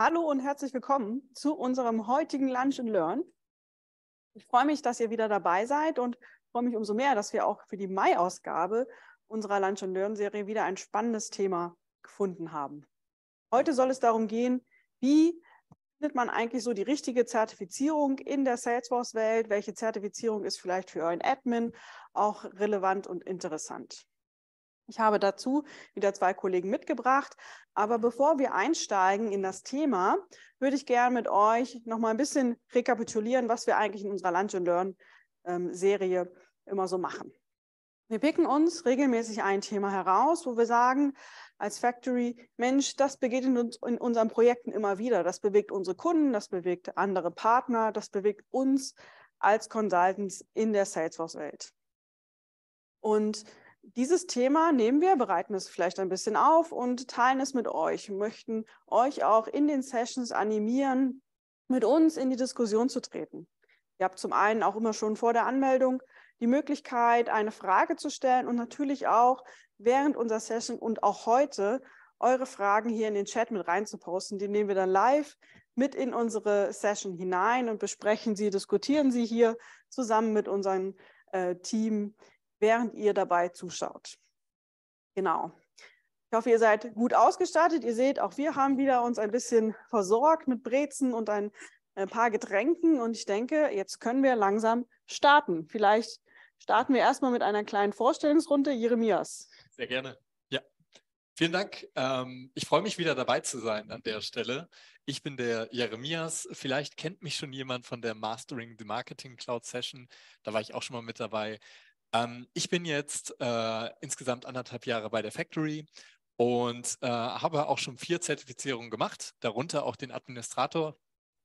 Hallo und herzlich willkommen zu unserem heutigen Lunch and Learn. Ich freue mich, dass ihr wieder dabei seid und freue mich umso mehr, dass wir auch für die Mai-Ausgabe unserer Lunch and Learn-Serie wieder ein spannendes Thema gefunden haben. Heute soll es darum gehen, wie findet man eigentlich so die richtige Zertifizierung in der Salesforce-Welt? Welche Zertifizierung ist vielleicht für euren Admin auch relevant und interessant? Ich habe dazu wieder zwei Kollegen mitgebracht. Aber mhm. bevor wir einsteigen in das Thema, würde ich gerne mit euch noch mal ein bisschen rekapitulieren, was wir eigentlich in unserer Lunch and Learn ähm, Serie immer so machen. Wir picken uns regelmäßig ein Thema heraus, wo wir sagen, als Factory, Mensch, das begegnet uns in unseren Projekten immer wieder. Das bewegt unsere Kunden, das bewegt andere Partner, das bewegt uns als Consultants in der Salesforce-Welt. Und dieses Thema nehmen wir, bereiten es vielleicht ein bisschen auf und teilen es mit euch, möchten euch auch in den Sessions animieren, mit uns in die Diskussion zu treten. Ihr habt zum einen auch immer schon vor der Anmeldung die Möglichkeit, eine Frage zu stellen und natürlich auch während unserer Session und auch heute eure Fragen hier in den Chat mit reinzuposten. Die nehmen wir dann live mit in unsere Session hinein und besprechen sie, diskutieren sie hier zusammen mit unserem äh, Team während ihr dabei zuschaut. Genau. Ich hoffe, ihr seid gut ausgestattet. Ihr seht, auch wir haben wieder uns ein bisschen versorgt mit Brezen und ein, ein äh, paar Getränken. Und ich denke, jetzt können wir langsam starten. Vielleicht starten wir erstmal mit einer kleinen Vorstellungsrunde. Jeremias. Sehr gerne. Ja, vielen Dank. Ähm, ich freue mich wieder dabei zu sein an der Stelle. Ich bin der Jeremias. Vielleicht kennt mich schon jemand von der Mastering the Marketing Cloud Session. Da war ich auch schon mal mit dabei. Ähm, ich bin jetzt äh, insgesamt anderthalb Jahre bei der Factory und äh, habe auch schon vier Zertifizierungen gemacht, darunter auch den Administrator.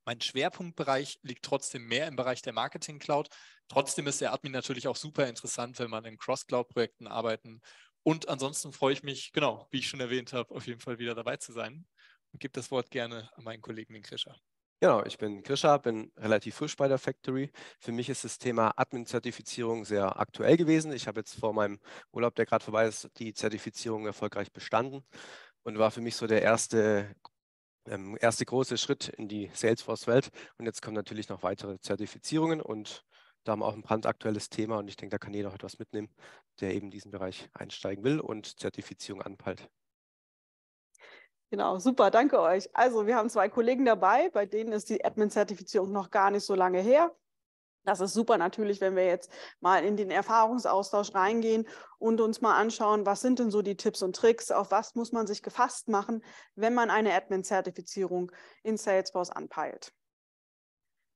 Mein Schwerpunktbereich liegt trotzdem mehr im Bereich der Marketing Cloud. Trotzdem ist der Admin natürlich auch super interessant, wenn man in Cross-Cloud-Projekten arbeiten. Und ansonsten freue ich mich, genau, wie ich schon erwähnt habe, auf jeden Fall wieder dabei zu sein und gebe das Wort gerne an meinen Kollegen, den Krischer. Genau, ich bin Krisha, bin relativ frisch bei der Factory. Für mich ist das Thema Admin-Zertifizierung sehr aktuell gewesen. Ich habe jetzt vor meinem Urlaub, der gerade vorbei ist, die Zertifizierung erfolgreich bestanden und war für mich so der erste, ähm, erste große Schritt in die Salesforce-Welt. Und jetzt kommen natürlich noch weitere Zertifizierungen und da haben wir auch ein brandaktuelles Thema und ich denke, da kann jeder noch etwas mitnehmen, der eben diesen Bereich einsteigen will und Zertifizierung anpeilt. Genau, super, danke euch. Also wir haben zwei Kollegen dabei, bei denen ist die Admin-Zertifizierung noch gar nicht so lange her. Das ist super natürlich, wenn wir jetzt mal in den Erfahrungsaustausch reingehen und uns mal anschauen, was sind denn so die Tipps und Tricks, auf was muss man sich gefasst machen, wenn man eine Admin-Zertifizierung in Salesforce anpeilt.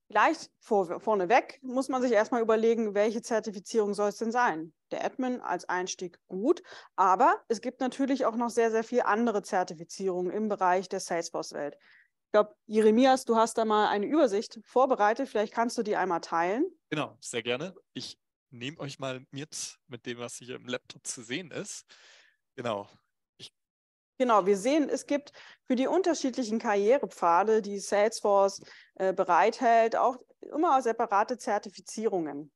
Vielleicht vor, vorneweg muss man sich erstmal überlegen, welche Zertifizierung soll es denn sein? Der Admin als Einstieg gut, aber es gibt natürlich auch noch sehr, sehr viele andere Zertifizierungen im Bereich der Salesforce-Welt. Ich glaube, Jeremias, du hast da mal eine Übersicht vorbereitet. Vielleicht kannst du die einmal teilen. Genau, sehr gerne. Ich nehme euch mal mit, mit dem, was hier im Laptop zu sehen ist. Genau, Genau, wir sehen, es gibt für die unterschiedlichen Karrierepfade, die Salesforce äh, bereithält, auch immer separate Zertifizierungen.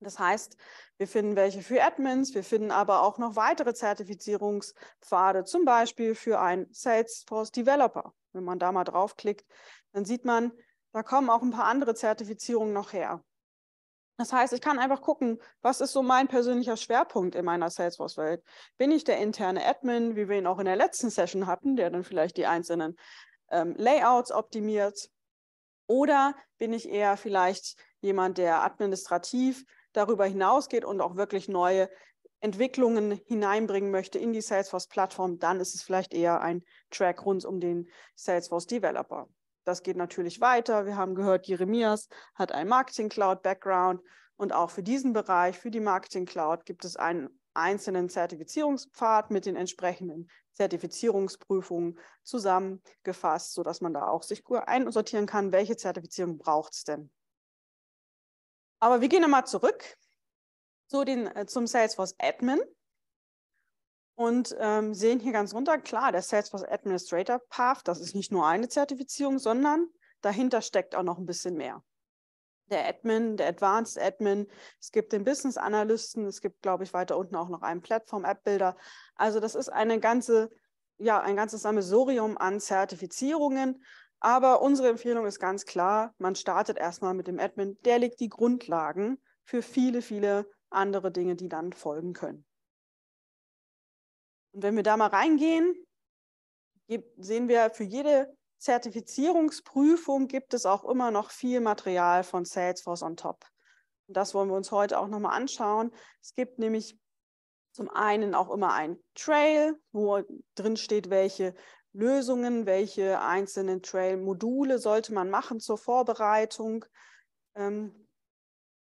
Das heißt, wir finden welche für Admins, wir finden aber auch noch weitere Zertifizierungspfade, zum Beispiel für einen Salesforce Developer. Wenn man da mal draufklickt, dann sieht man, da kommen auch ein paar andere Zertifizierungen noch her. Das heißt, ich kann einfach gucken, was ist so mein persönlicher Schwerpunkt in meiner Salesforce-Welt? Bin ich der interne Admin, wie wir ihn auch in der letzten Session hatten, der dann vielleicht die einzelnen ähm, Layouts optimiert? Oder bin ich eher vielleicht jemand, der administrativ darüber hinausgeht und auch wirklich neue Entwicklungen hineinbringen möchte in die Salesforce-Plattform? Dann ist es vielleicht eher ein Track rund um den Salesforce-Developer. Das geht natürlich weiter. Wir haben gehört, Jeremias hat einen Marketing Cloud Background und auch für diesen Bereich, für die Marketing Cloud, gibt es einen einzelnen Zertifizierungspfad mit den entsprechenden Zertifizierungsprüfungen zusammengefasst, sodass man da auch sich einsortieren kann, welche Zertifizierung braucht es denn. Aber wir gehen nochmal zurück zu den, äh, zum Salesforce Admin und ähm, sehen hier ganz runter, klar, der Salesforce Administrator Path, das ist nicht nur eine Zertifizierung, sondern dahinter steckt auch noch ein bisschen mehr. Der Admin, der Advanced Admin, es gibt den Business Analysten, es gibt, glaube ich, weiter unten auch noch einen Plattform-App-Builder. Also das ist eine ganze, ja, ein ganzes Sammelsurium an Zertifizierungen. Aber unsere Empfehlung ist ganz klar, man startet erstmal mit dem Admin, der legt die Grundlagen für viele, viele andere Dinge, die dann folgen können. Und wenn wir da mal reingehen, sehen wir für jede Zertifizierungsprüfung gibt es auch immer noch viel Material von Salesforce on top. Und das wollen wir uns heute auch nochmal anschauen. Es gibt nämlich zum einen auch immer ein Trail, wo drin steht, welche Lösungen, welche einzelnen Trail-Module sollte man machen zur Vorbereitung. Ähm,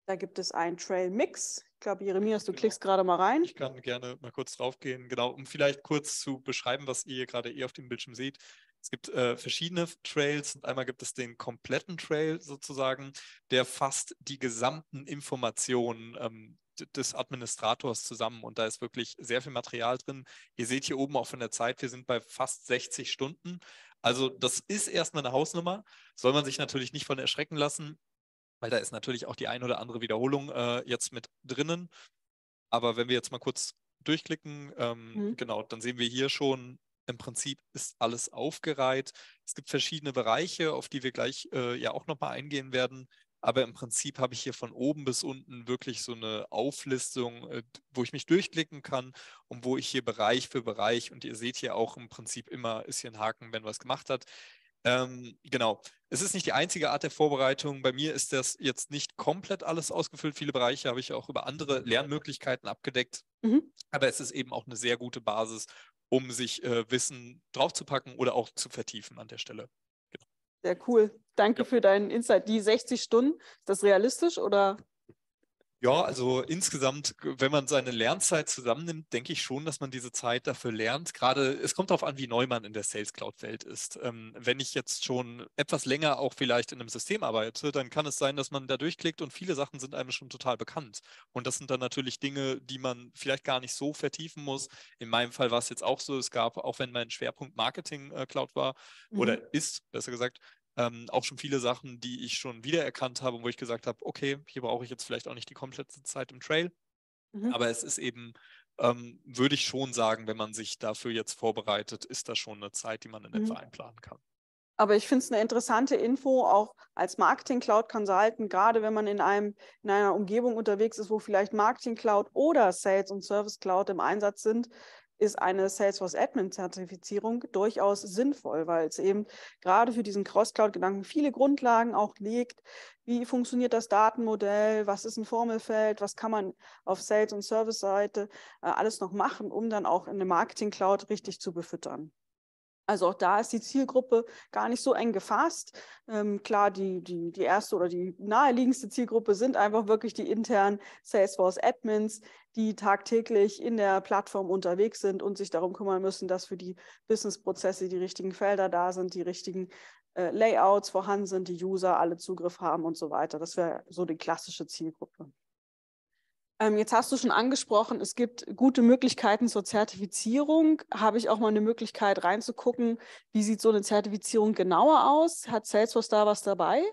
da gibt es einen Trail-Mix. Ich glaube, Jeremias, du genau. klickst gerade mal rein. Ich kann gerne mal kurz draufgehen, genau, um vielleicht kurz zu beschreiben, was ihr gerade eh auf dem Bildschirm seht. Es gibt äh, verschiedene Trails und einmal gibt es den kompletten Trail sozusagen, der fasst die gesamten Informationen ähm, des Administrators zusammen und da ist wirklich sehr viel Material drin. Ihr seht hier oben auch von der Zeit, wir sind bei fast 60 Stunden. Also das ist erstmal eine Hausnummer, soll man sich natürlich nicht von erschrecken lassen weil da ist natürlich auch die ein oder andere Wiederholung äh, jetzt mit drinnen. Aber wenn wir jetzt mal kurz durchklicken, ähm, mhm. genau, dann sehen wir hier schon, im Prinzip ist alles aufgereiht. Es gibt verschiedene Bereiche, auf die wir gleich äh, ja auch nochmal eingehen werden. Aber im Prinzip habe ich hier von oben bis unten wirklich so eine Auflistung, äh, wo ich mich durchklicken kann und wo ich hier Bereich für Bereich und ihr seht hier auch im Prinzip immer ist hier ein Haken, wenn was gemacht hat. Ähm, genau. Es ist nicht die einzige Art der Vorbereitung. Bei mir ist das jetzt nicht komplett alles ausgefüllt. Viele Bereiche habe ich auch über andere Lernmöglichkeiten abgedeckt. Mhm. Aber es ist eben auch eine sehr gute Basis, um sich äh, Wissen draufzupacken oder auch zu vertiefen an der Stelle. Genau. Sehr cool. Danke ja. für deinen Insight. Die 60 Stunden, ist das realistisch oder ja, also insgesamt, wenn man seine Lernzeit zusammennimmt, denke ich schon, dass man diese Zeit dafür lernt. Gerade, es kommt darauf an, wie neu man in der Sales Cloud-Welt ist. Ähm, wenn ich jetzt schon etwas länger auch vielleicht in einem System arbeite, dann kann es sein, dass man da durchklickt und viele Sachen sind einem schon total bekannt. Und das sind dann natürlich Dinge, die man vielleicht gar nicht so vertiefen muss. In meinem Fall war es jetzt auch so, es gab, auch wenn mein Schwerpunkt Marketing äh, Cloud war mhm. oder ist, besser gesagt, ähm, auch schon viele Sachen, die ich schon wiedererkannt habe, wo ich gesagt habe, okay, hier brauche ich jetzt vielleicht auch nicht die komplette Zeit im Trail. Mhm. Aber es ist eben, ähm, würde ich schon sagen, wenn man sich dafür jetzt vorbereitet, ist das schon eine Zeit, die man in den mhm. Verein planen kann. Aber ich finde es eine interessante Info, auch als Marketing Cloud Consultant, gerade wenn man in, einem, in einer Umgebung unterwegs ist, wo vielleicht Marketing Cloud oder Sales und Service Cloud im Einsatz sind, ist eine Salesforce Admin Zertifizierung durchaus sinnvoll, weil es eben gerade für diesen Cross-Cloud-Gedanken viele Grundlagen auch legt. Wie funktioniert das Datenmodell? Was ist ein Formelfeld? Was kann man auf Sales- und Service-Seite äh, alles noch machen, um dann auch in der Marketing-Cloud richtig zu befüttern? Also auch da ist die Zielgruppe gar nicht so eng gefasst. Ähm, klar, die, die, die erste oder die naheliegendste Zielgruppe sind einfach wirklich die internen Salesforce-Admins, die tagtäglich in der Plattform unterwegs sind und sich darum kümmern müssen, dass für die Businessprozesse die richtigen Felder da sind, die richtigen äh, Layouts vorhanden sind, die User alle Zugriff haben und so weiter. Das wäre so die klassische Zielgruppe. Ähm, jetzt hast du schon angesprochen, es gibt gute Möglichkeiten zur Zertifizierung. Habe ich auch mal eine Möglichkeit reinzugucken, wie sieht so eine Zertifizierung genauer aus? Hat Salesforce da was dabei?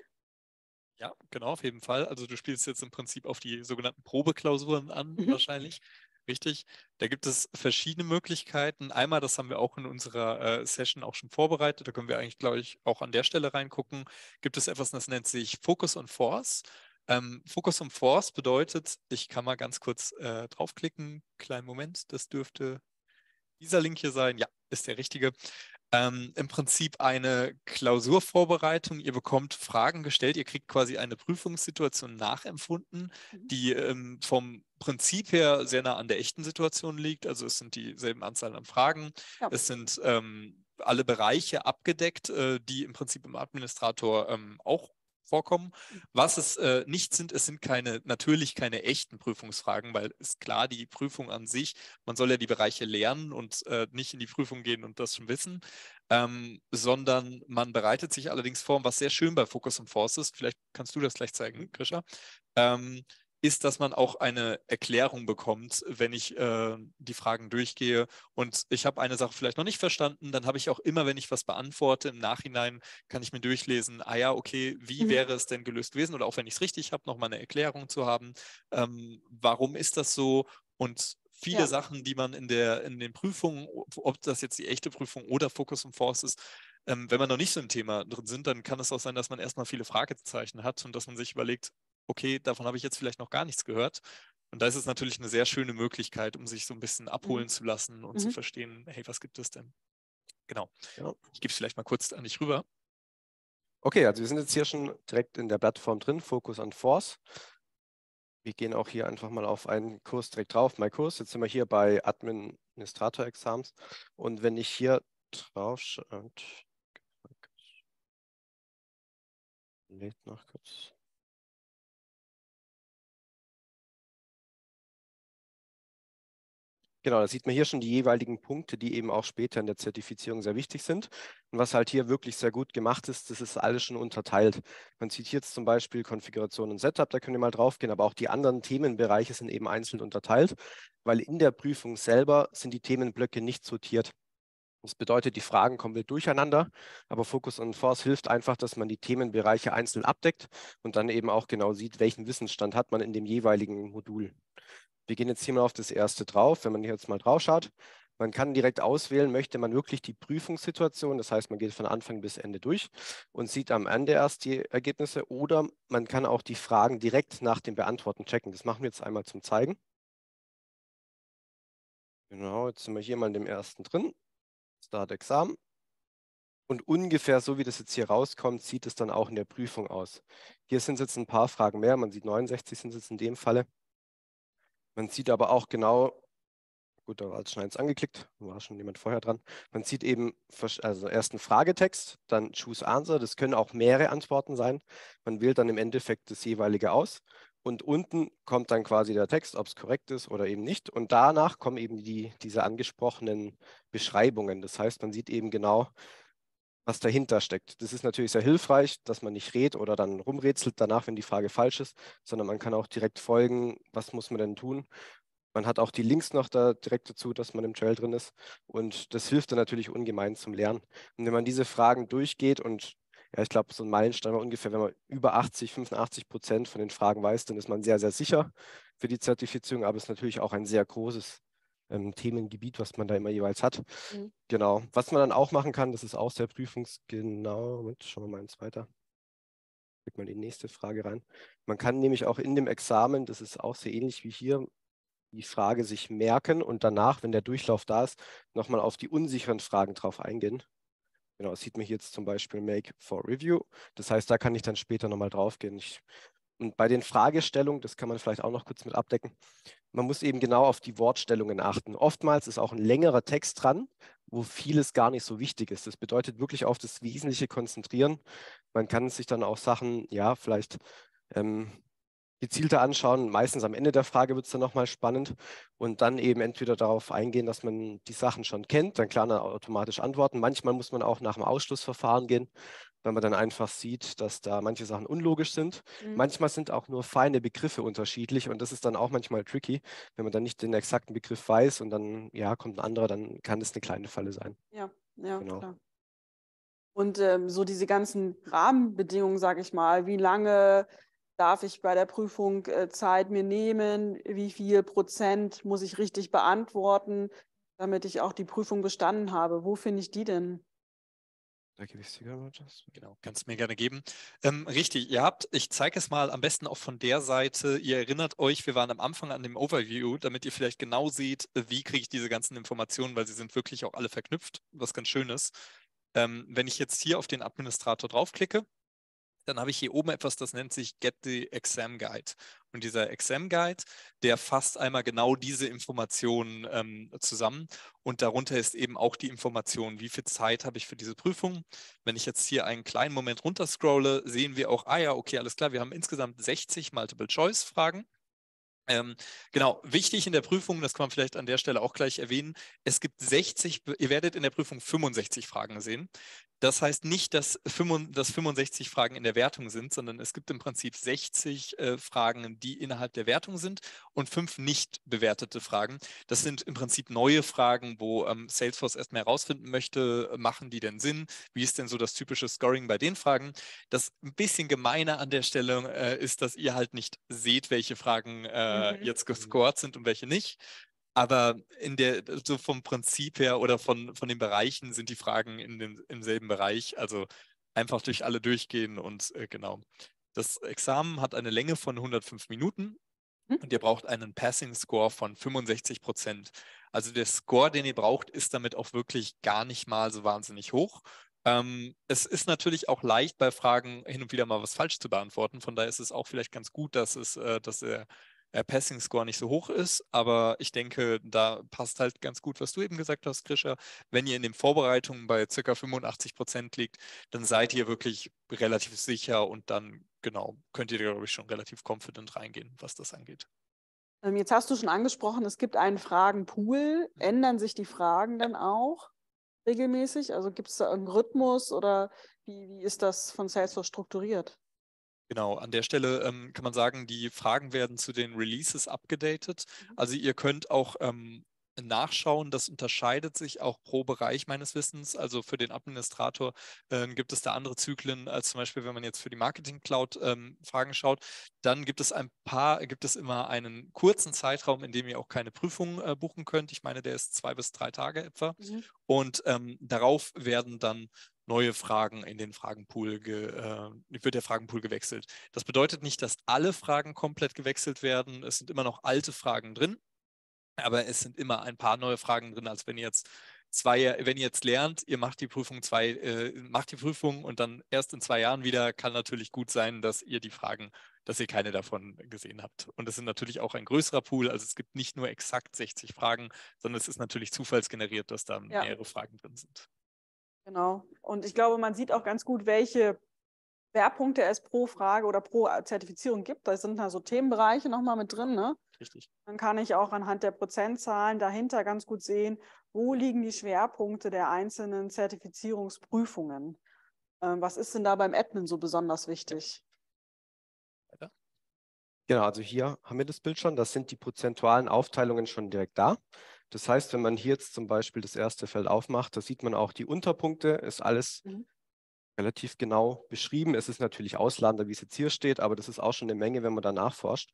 Ja, genau, auf jeden Fall. Also du spielst jetzt im Prinzip auf die sogenannten Probeklausuren an, mhm. wahrscheinlich. Richtig. Da gibt es verschiedene Möglichkeiten. Einmal, das haben wir auch in unserer äh, Session auch schon vorbereitet, da können wir eigentlich, glaube ich, auch an der Stelle reingucken. Gibt es etwas, das nennt sich Focus on Force. Ähm, Focus on Force bedeutet, ich kann mal ganz kurz äh, draufklicken. Kleinen Moment, das dürfte dieser Link hier sein. Ja, ist der richtige ähm, im Prinzip eine Klausurvorbereitung. Ihr bekommt Fragen gestellt, ihr kriegt quasi eine Prüfungssituation nachempfunden, mhm. die ähm, vom Prinzip her sehr nah an der echten Situation liegt. Also es sind dieselben Anzahl an Fragen, ja. es sind ähm, alle Bereiche abgedeckt, äh, die im Prinzip im Administrator ähm, auch vorkommen. Was es äh, nicht sind, es sind keine, natürlich keine echten Prüfungsfragen, weil ist klar, die Prüfung an sich, man soll ja die Bereiche lernen und äh, nicht in die Prüfung gehen und das schon wissen, ähm, sondern man bereitet sich allerdings vor, was sehr schön bei Focus on Force ist. Vielleicht kannst du das gleich zeigen, mhm. Krischer. Ähm, ist, dass man auch eine Erklärung bekommt, wenn ich äh, die Fragen durchgehe. Und ich habe eine Sache vielleicht noch nicht verstanden, dann habe ich auch immer, wenn ich was beantworte, im Nachhinein kann ich mir durchlesen, ah ja, okay, wie mhm. wäre es denn gelöst gewesen? Oder auch wenn ich es richtig habe, nochmal eine Erklärung zu haben, ähm, warum ist das so? Und viele ja. Sachen, die man in, der, in den Prüfungen, ob das jetzt die echte Prüfung oder Focus und Force ist, ähm, wenn man noch nicht so im Thema drin sind, dann kann es auch sein, dass man erstmal viele Fragezeichen hat und dass man sich überlegt, okay, davon habe ich jetzt vielleicht noch gar nichts gehört. Und da ist es natürlich eine sehr schöne Möglichkeit, um sich so ein bisschen mhm. abholen zu lassen und mhm. zu verstehen, hey, was gibt es denn? Genau. Ja. Ich gebe es vielleicht mal kurz an dich rüber. Okay, also wir sind jetzt hier schon direkt in der Plattform drin, Fokus on Force. Wir gehen auch hier einfach mal auf einen Kurs direkt drauf, mein Kurs. Jetzt sind wir hier bei Administrator-Exams. Und wenn ich hier drauf lädt noch kurz. Genau, da sieht man hier schon die jeweiligen Punkte, die eben auch später in der Zertifizierung sehr wichtig sind. Und was halt hier wirklich sehr gut gemacht ist, das ist alles schon unterteilt. Man sieht hier jetzt zum Beispiel Konfiguration und Setup, da könnt ihr mal drauf gehen, aber auch die anderen Themenbereiche sind eben einzeln unterteilt, weil in der Prüfung selber sind die Themenblöcke nicht sortiert. Das bedeutet, die Fragen kommen wir durcheinander, aber Focus on Force hilft einfach, dass man die Themenbereiche einzeln abdeckt und dann eben auch genau sieht, welchen Wissensstand hat man in dem jeweiligen Modul. Wir gehen jetzt hier mal auf das erste drauf. Wenn man hier jetzt mal drauf schaut, man kann direkt auswählen, möchte man wirklich die Prüfungssituation, das heißt, man geht von Anfang bis Ende durch und sieht am Ende erst die Ergebnisse oder man kann auch die Fragen direkt nach dem Beantworten checken. Das machen wir jetzt einmal zum Zeigen. Genau, jetzt sind wir hier mal in dem ersten drin. Start Examen. Und ungefähr so, wie das jetzt hier rauskommt, sieht es dann auch in der Prüfung aus. Hier sind jetzt ein paar Fragen mehr. Man sieht 69 sind es jetzt in dem Falle. Man sieht aber auch genau, gut, da war schon eins angeklickt, war schon jemand vorher dran. Man sieht eben also erst einen Fragetext, dann Choose Answer, das können auch mehrere Antworten sein. Man wählt dann im Endeffekt das jeweilige aus und unten kommt dann quasi der Text, ob es korrekt ist oder eben nicht. Und danach kommen eben die, diese angesprochenen Beschreibungen. Das heißt, man sieht eben genau, was dahinter steckt. Das ist natürlich sehr hilfreich, dass man nicht redet oder dann rumrätselt danach, wenn die Frage falsch ist, sondern man kann auch direkt folgen, was muss man denn tun. Man hat auch die Links noch da direkt dazu, dass man im Trail drin ist. Und das hilft dann natürlich ungemein zum Lernen. Und wenn man diese Fragen durchgeht und ja, ich glaube, so ein Meilenstein war ungefähr, wenn man über 80, 85 Prozent von den Fragen weiß, dann ist man sehr, sehr sicher für die Zertifizierung, aber es ist natürlich auch ein sehr großes ähm, Themengebiet, was man da immer jeweils hat. Mhm. Genau. Was man dann auch machen kann, das ist auch sehr prüfungsgenau. Moment, schauen wir mal ins Weiter. Klick mal die nächste Frage rein. Man kann nämlich auch in dem Examen, das ist auch sehr ähnlich wie hier, die Frage sich merken und danach, wenn der Durchlauf da ist, nochmal auf die unsicheren Fragen drauf eingehen. Genau, das sieht man hier jetzt zum Beispiel Make for Review. Das heißt, da kann ich dann später nochmal drauf gehen. Ich und bei den Fragestellungen, das kann man vielleicht auch noch kurz mit abdecken, man muss eben genau auf die Wortstellungen achten. Oftmals ist auch ein längerer Text dran, wo vieles gar nicht so wichtig ist. Das bedeutet wirklich auf das Wesentliche konzentrieren. Man kann sich dann auch Sachen, ja, vielleicht ähm, gezielter anschauen. Meistens am Ende der Frage wird es dann nochmal spannend und dann eben entweder darauf eingehen, dass man die Sachen schon kennt, dann klar dann automatisch antworten. Manchmal muss man auch nach dem Ausschlussverfahren gehen wenn man dann einfach sieht, dass da manche Sachen unlogisch sind. Mhm. Manchmal sind auch nur feine Begriffe unterschiedlich und das ist dann auch manchmal tricky, wenn man dann nicht den exakten Begriff weiß und dann ja kommt ein anderer, dann kann das eine kleine Falle sein. Ja, ja, genau. klar. Und ähm, so diese ganzen Rahmenbedingungen, sage ich mal, wie lange darf ich bei der Prüfung äh, Zeit mir nehmen, wie viel Prozent muss ich richtig beantworten, damit ich auch die Prüfung bestanden habe. Wo finde ich die denn? Da gebe ich dir Rogers. Genau, kannst mir gerne geben. Ähm, richtig, ihr habt, ich zeige es mal am besten auch von der Seite. Ihr erinnert euch, wir waren am Anfang an dem Overview, damit ihr vielleicht genau seht, wie kriege ich diese ganzen Informationen, weil sie sind wirklich auch alle verknüpft, was ganz schön ist. Ähm, wenn ich jetzt hier auf den Administrator draufklicke, dann habe ich hier oben etwas, das nennt sich Get the Exam Guide. Und dieser Exam Guide, der fasst einmal genau diese Informationen ähm, zusammen. Und darunter ist eben auch die Information, wie viel Zeit habe ich für diese Prüfung. Wenn ich jetzt hier einen kleinen Moment runterscrolle, sehen wir auch, ah ja, okay, alles klar, wir haben insgesamt 60 Multiple-Choice-Fragen ähm, genau, wichtig in der Prüfung, das kann man vielleicht an der Stelle auch gleich erwähnen, es gibt 60, ihr werdet in der Prüfung 65 Fragen sehen. Das heißt nicht, dass, 65 Fragen in der Wertung sind, sondern es gibt im Prinzip 60 äh, Fragen, die innerhalb der Wertung sind und fünf nicht bewertete Fragen. Das sind im Prinzip neue Fragen, wo ähm, Salesforce erstmal herausfinden möchte, äh, machen die denn Sinn? Wie ist denn so das typische Scoring bei den Fragen? Das ein bisschen gemeiner an der Stelle äh, ist, dass ihr halt nicht seht, welche Fragen mhm. jetzt gescored sind und welche nicht. Aber in der, so vom Prinzip her oder von, von den Bereichen sind die Fragen in dem, im selben Bereich. Also einfach durch alle durchgehen und äh, genau. Das Examen hat eine Länge von 105 Minuten hm? und ihr braucht einen Passing Score von 65 Prozent. Also der Score, den ihr braucht, ist damit auch wirklich gar nicht mal so wahnsinnig hoch. Ähm, es ist natürlich auch leicht, bei Fragen hin und wieder mal was falsch zu beantworten. Von daher ist es auch vielleicht ganz gut, dass, es, äh, dass ihr äh, Passing Score nicht so hoch ist. Aber ich denke, da passt halt ganz gut, was du eben gesagt hast, Krischer. Wenn ihr in den Vorbereitungen bei ca. 85 Prozent liegt, dann seid ihr wirklich relativ sicher und dann, genau, könnt ihr, glaube ich, schon relativ confident reingehen, was das angeht. Ähm, jetzt hast du schon angesprochen, es gibt einen Fragenpool. Mhm. Ändern sich die Fragen dann auch regelmäßig? Also gibt es da einen Rhythmus oder wie, wie ist das von Salesforce strukturiert? Genau, an der Stelle ähm, kann man sagen, die Fragen werden zu den Releases abgedatet. Mhm. Also ihr könnt auch ähm, nachschauen. Das unterscheidet sich auch pro Bereich meines Wissens. Also für den Administrator äh, gibt es da andere Zyklen, als zum Beispiel, wenn man jetzt für die Marketing Cloud ähm, Fragen schaut. Dann gibt es ein paar, gibt es immer einen kurzen Zeitraum, in dem ihr auch keine Prüfung äh, buchen könnt. Ich meine, der ist zwei bis drei Tage etwa. Mhm. Und ähm, darauf werden dann neue Fragen in den Fragenpool, äh, wird der Fragenpool gewechselt. Das bedeutet nicht, dass alle Fragen komplett gewechselt werden. Es sind immer noch alte Fragen drin, aber es sind immer ein paar neue Fragen drin, als wenn ihr jetzt zwei, wenn ihr jetzt lernt, ihr macht die Prüfung zwei, äh, macht die Prüfung und dann erst in zwei Jahren wieder, kann natürlich gut sein, dass ihr die Fragen, dass ihr keine davon gesehen habt. Und es sind natürlich auch ein größerer Pool. Also es gibt nicht nur exakt 60 Fragen, sondern es ist natürlich zufallsgeneriert, dass da ja. mehrere Fragen drin sind. Genau. Und ich glaube, man sieht auch ganz gut, welche Schwerpunkte es pro Frage oder pro Zertifizierung gibt. Da sind da halt so Themenbereiche nochmal mit drin. Ne? Richtig. Dann kann ich auch anhand der Prozentzahlen dahinter ganz gut sehen, wo liegen die Schwerpunkte der einzelnen Zertifizierungsprüfungen. Ähm, was ist denn da beim Admin so besonders wichtig? Weiter. Genau, also hier haben wir das Bild schon. Das sind die prozentualen Aufteilungen schon direkt da. Das heißt, wenn man hier jetzt zum Beispiel das erste Feld aufmacht, da sieht man auch die Unterpunkte, ist alles mhm. relativ genau beschrieben. Es ist natürlich ausladender, wie es jetzt hier steht, aber das ist auch schon eine Menge, wenn man da nachforscht.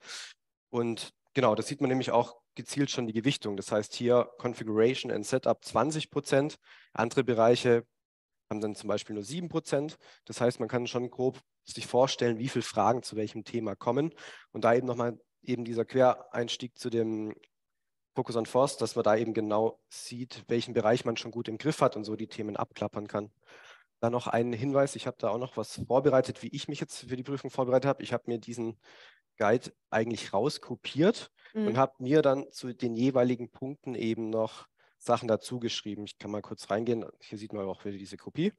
Und genau, das sieht man nämlich auch gezielt schon die Gewichtung. Das heißt hier Configuration and Setup 20 Prozent, andere Bereiche haben dann zum Beispiel nur 7 Prozent. Das heißt, man kann schon grob sich vorstellen, wie viele Fragen zu welchem Thema kommen. Und da eben nochmal eben dieser Quereinstieg zu dem Focus on Force, dass man da eben genau sieht, welchen Bereich man schon gut im Griff hat und so die Themen abklappern kann. Dann noch ein Hinweis, ich habe da auch noch was vorbereitet, wie ich mich jetzt für die Prüfung vorbereitet habe. Ich habe mir diesen Guide eigentlich rauskopiert mhm. und habe mir dann zu den jeweiligen Punkten eben noch Sachen dazu geschrieben. Ich kann mal kurz reingehen. Hier sieht man auch wieder diese Kopie.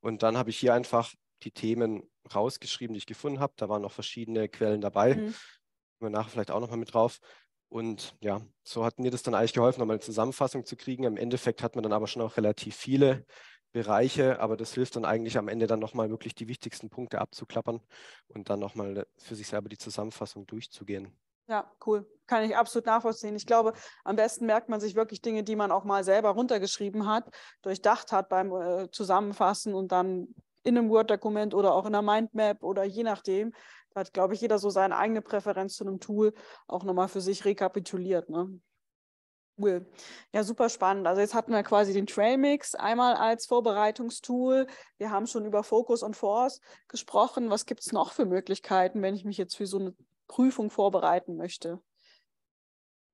Und dann habe ich hier einfach die Themen rausgeschrieben, die ich gefunden habe. Da waren noch verschiedene Quellen dabei. Mhm. Nachher vielleicht auch noch mal mit drauf. Und ja, so hat mir das dann eigentlich geholfen, nochmal eine Zusammenfassung zu kriegen. Im Endeffekt hat man dann aber schon auch relativ viele Bereiche, aber das hilft dann eigentlich am Ende dann nochmal wirklich die wichtigsten Punkte abzuklappern und dann nochmal für sich selber die Zusammenfassung durchzugehen. Ja, cool. Kann ich absolut nachvollziehen. Ich glaube, am besten merkt man sich wirklich Dinge, die man auch mal selber runtergeschrieben hat, durchdacht hat beim äh, Zusammenfassen und dann in einem Word-Dokument oder auch in einer Mindmap oder je nachdem da hat, glaube ich, jeder so seine eigene Präferenz zu einem Tool auch nochmal für sich rekapituliert. Ne? Cool. Ja, super spannend. Also jetzt hatten wir quasi den Trailmix einmal als Vorbereitungstool. Wir haben schon über Focus und Force gesprochen. Was gibt es noch für Möglichkeiten, wenn ich mich jetzt für so eine Prüfung vorbereiten möchte?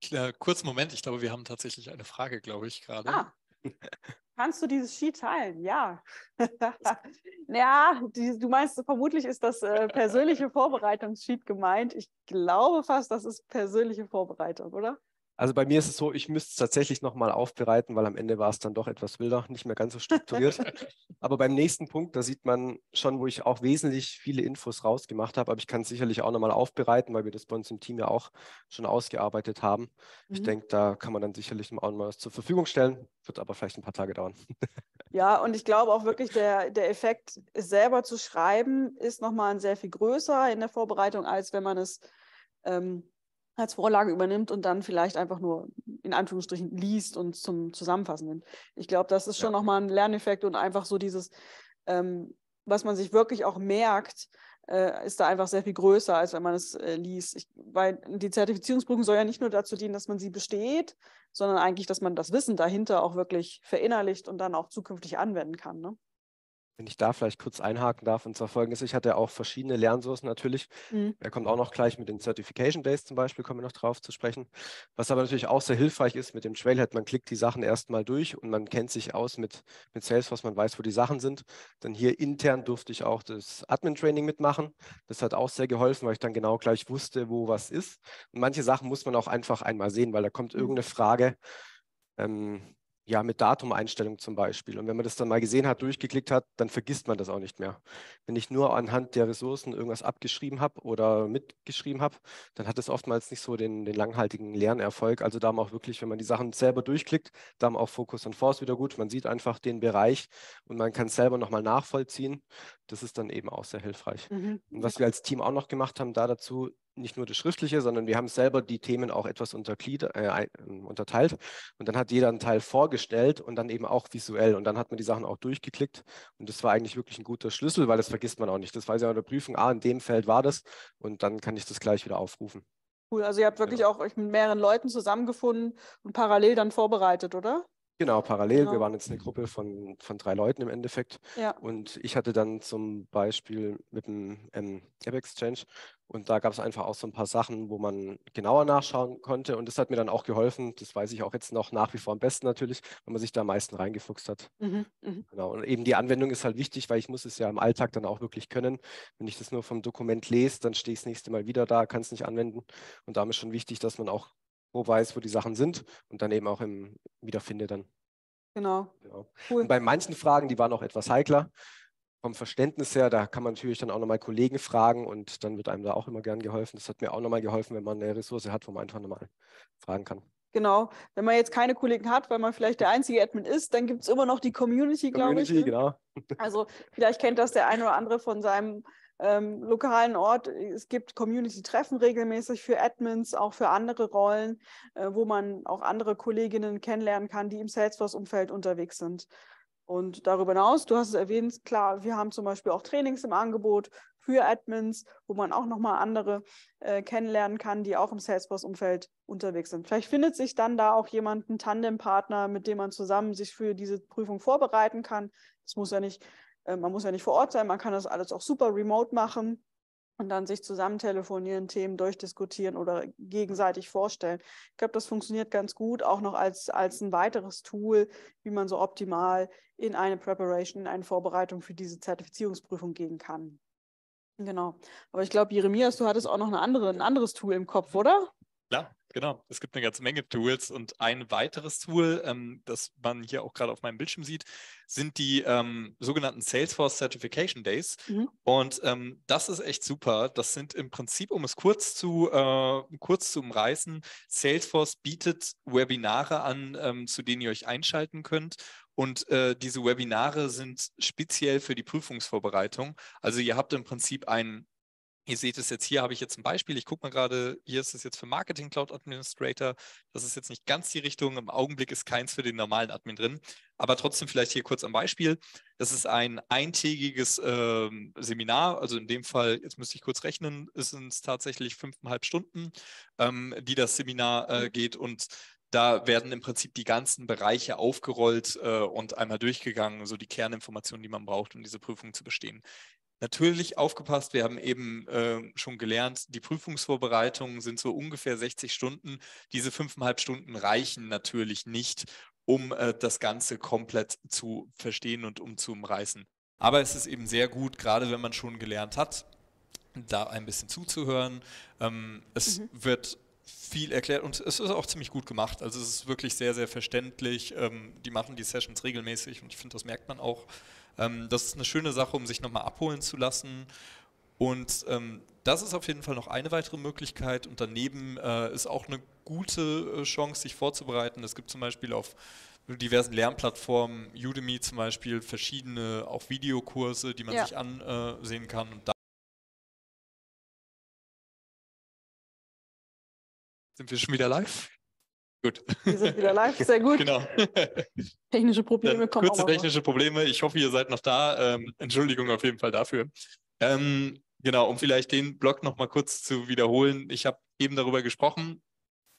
Ja, kurz Moment, ich glaube, wir haben tatsächlich eine Frage, glaube ich, gerade. Ah. Kannst du dieses Ski teilen? Ja. ja, die, du meinst, vermutlich ist das äh, persönliche Vorbereitungssheet gemeint. Ich glaube fast, das ist persönliche Vorbereitung, oder? Also bei mir ist es so, ich müsste es tatsächlich nochmal aufbereiten, weil am Ende war es dann doch etwas wilder, nicht mehr ganz so strukturiert. aber beim nächsten Punkt, da sieht man schon, wo ich auch wesentlich viele Infos rausgemacht habe, aber ich kann es sicherlich auch nochmal aufbereiten, weil wir das bei uns im Team ja auch schon ausgearbeitet haben. Mhm. Ich denke, da kann man dann sicherlich auch mal was zur Verfügung stellen, wird aber vielleicht ein paar Tage dauern. ja, und ich glaube auch wirklich, der, der Effekt, es selber zu schreiben, ist nochmal sehr viel größer in der Vorbereitung, als wenn man es ähm, als Vorlage übernimmt und dann vielleicht einfach nur in Anführungsstrichen liest und zum Zusammenfassen nimmt. Ich glaube, das ist schon ja. nochmal ein Lerneffekt und einfach so dieses, ähm, was man sich wirklich auch merkt, äh, ist da einfach sehr viel größer, als wenn man es äh, liest. Ich, weil die Zertifizierungsprüfung soll ja nicht nur dazu dienen, dass man sie besteht, sondern eigentlich, dass man das Wissen dahinter auch wirklich verinnerlicht und dann auch zukünftig anwenden kann. Ne? wenn ich da vielleicht kurz einhaken darf und zwar folgendes, ich hatte auch verschiedene Lernsourcen natürlich. Mhm. Er kommt auch noch gleich mit den Certification Days zum Beispiel, kommen wir noch drauf zu sprechen. Was aber natürlich auch sehr hilfreich ist mit dem Trailhead, man klickt die Sachen erstmal durch und man kennt sich aus mit, mit Salesforce, man weiß, wo die Sachen sind. Dann hier intern durfte ich auch das Admin-Training mitmachen. Das hat auch sehr geholfen, weil ich dann genau gleich wusste, wo was ist. Und manche Sachen muss man auch einfach einmal sehen, weil da kommt mhm. irgendeine Frage. Ähm, ja, mit Datumeinstellung zum Beispiel. Und wenn man das dann mal gesehen hat, durchgeklickt hat, dann vergisst man das auch nicht mehr. Wenn ich nur anhand der Ressourcen irgendwas abgeschrieben habe oder mitgeschrieben habe, dann hat es oftmals nicht so den, den langhaltigen Lernerfolg. Also da haben auch wirklich, wenn man die Sachen selber durchklickt, da haben auch Fokus und Force wieder gut. Man sieht einfach den Bereich und man kann es selber nochmal nachvollziehen. Das ist dann eben auch sehr hilfreich. Mhm. Und was wir als Team auch noch gemacht haben, da dazu, nicht nur das Schriftliche, sondern wir haben selber die Themen auch etwas äh, ähm, unterteilt. Und dann hat jeder einen Teil vorgestellt und dann eben auch visuell. Und dann hat man die Sachen auch durchgeklickt. Und das war eigentlich wirklich ein guter Schlüssel, weil das vergisst man auch nicht. Das weiß ja in der Prüfung, ah, in dem Feld war das. Und dann kann ich das gleich wieder aufrufen. Cool, also ihr habt wirklich genau. auch euch mit mehreren Leuten zusammengefunden und parallel dann vorbereitet, oder? Genau, parallel. Genau. Wir waren jetzt eine Gruppe von, von drei Leuten im Endeffekt. Ja. Und ich hatte dann zum Beispiel mit dem ähm, App Exchange und da gab es einfach auch so ein paar Sachen, wo man genauer nachschauen konnte. Und das hat mir dann auch geholfen. Das weiß ich auch jetzt noch nach wie vor am besten natürlich, wenn man sich da am meisten reingefuchst hat. Mhm, mh. Genau. Und eben die Anwendung ist halt wichtig, weil ich muss es ja im Alltag dann auch wirklich können. Wenn ich das nur vom Dokument lese, dann stehe ich das nächste Mal wieder da, kann es nicht anwenden. Und damit ist schon wichtig, dass man auch grob weiß, wo die Sachen sind und dann eben auch im, wiederfinde dann. Genau. genau. Cool. Und bei manchen Fragen, die waren auch etwas heikler vom Verständnis her, da kann man natürlich dann auch nochmal Kollegen fragen und dann wird einem da auch immer gern geholfen. Das hat mir auch nochmal geholfen, wenn man eine Ressource hat, wo man einfach nochmal fragen kann. Genau. Wenn man jetzt keine Kollegen hat, weil man vielleicht der einzige Admin ist, dann gibt es immer noch die Community, Community glaube ich. Community, ne? genau. Also vielleicht kennt das der eine oder andere von seinem ähm, lokalen Ort. Es gibt Community-Treffen regelmäßig für Admins, auch für andere Rollen, äh, wo man auch andere Kolleginnen kennenlernen kann, die im Salesforce-Umfeld unterwegs sind. Und darüber hinaus, du hast es erwähnt, klar, wir haben zum Beispiel auch Trainings im Angebot für Admins, wo man auch nochmal andere äh, kennenlernen kann, die auch im Salesforce-Umfeld unterwegs sind. Vielleicht findet sich dann da auch jemand, einen Tandempartner, mit dem man zusammen sich für diese Prüfung vorbereiten kann. Das muss ja nicht äh, man muss ja nicht vor Ort sein, man kann das alles auch super remote machen und dann sich zusammen telefonieren, Themen durchdiskutieren oder gegenseitig vorstellen. Ich glaube, das funktioniert ganz gut, auch noch als, als ein weiteres Tool, wie man so optimal in eine Preparation, in eine Vorbereitung für diese Zertifizierungsprüfung gehen kann. Genau. Aber ich glaube, Jeremias, du hattest auch noch eine andere, ein anderes Tool im Kopf, oder? Klar, genau. Es gibt eine ganze Menge Tools und ein weiteres Tool, ähm, das man hier auch gerade auf meinem Bildschirm sieht, sind die ähm, sogenannten Salesforce Certification Days. Mhm. Und ähm, das ist echt super. Das sind im Prinzip, um es kurz zu, äh, kurz zu umreißen, Salesforce bietet Webinare an, ähm, zu denen ihr euch einschalten könnt. Und äh, diese Webinare sind speziell für die Prüfungsvorbereitung. Also ihr habt im Prinzip einen Ihr seht es jetzt hier, habe ich jetzt ein Beispiel. Ich gucke mal gerade, hier ist es jetzt für Marketing Cloud Administrator. Das ist jetzt nicht ganz die Richtung. Im Augenblick ist keins für den normalen Admin drin. Aber trotzdem vielleicht hier kurz am Beispiel. Das ist ein eintägiges äh, Seminar. Also in dem Fall, jetzt müsste ich kurz rechnen, ist es tatsächlich fünfeinhalb Stunden, ähm, die das Seminar äh, mhm. geht. Und da werden im Prinzip die ganzen Bereiche aufgerollt äh, und einmal durchgegangen, so die Kerninformationen, die man braucht, um diese Prüfung zu bestehen. Natürlich aufgepasst, wir haben eben äh, schon gelernt, die Prüfungsvorbereitungen sind so ungefähr 60 Stunden. Diese fünfeinhalb Stunden reichen natürlich nicht, um äh, das Ganze komplett zu verstehen und umzureißen. Aber es ist eben sehr gut, gerade wenn man schon gelernt hat, da ein bisschen zuzuhören. Ähm, es mhm. wird viel erklärt und es ist auch ziemlich gut gemacht. Also es ist wirklich sehr, sehr verständlich. Ähm, die machen die Sessions regelmäßig und ich finde, das merkt man auch. Ähm, das ist eine schöne Sache, um sich nochmal abholen zu lassen. Und ähm, das ist auf jeden Fall noch eine weitere Möglichkeit. Und daneben äh, ist auch eine gute äh, Chance, sich vorzubereiten. Es gibt zum Beispiel auf diversen Lernplattformen, Udemy zum Beispiel, verschiedene auch Videokurse, die man ja. sich ansehen kann. Und da sind wir schon wieder live. Gut. Wir sind wieder live, sehr gut. Genau. Technische Probleme kommen. kommen. Kurze auch technische Probleme. Ich hoffe, ihr seid noch da. Ähm, Entschuldigung auf jeden Fall dafür. Ähm, genau, um vielleicht den Blog nochmal kurz zu wiederholen. Ich habe eben darüber gesprochen,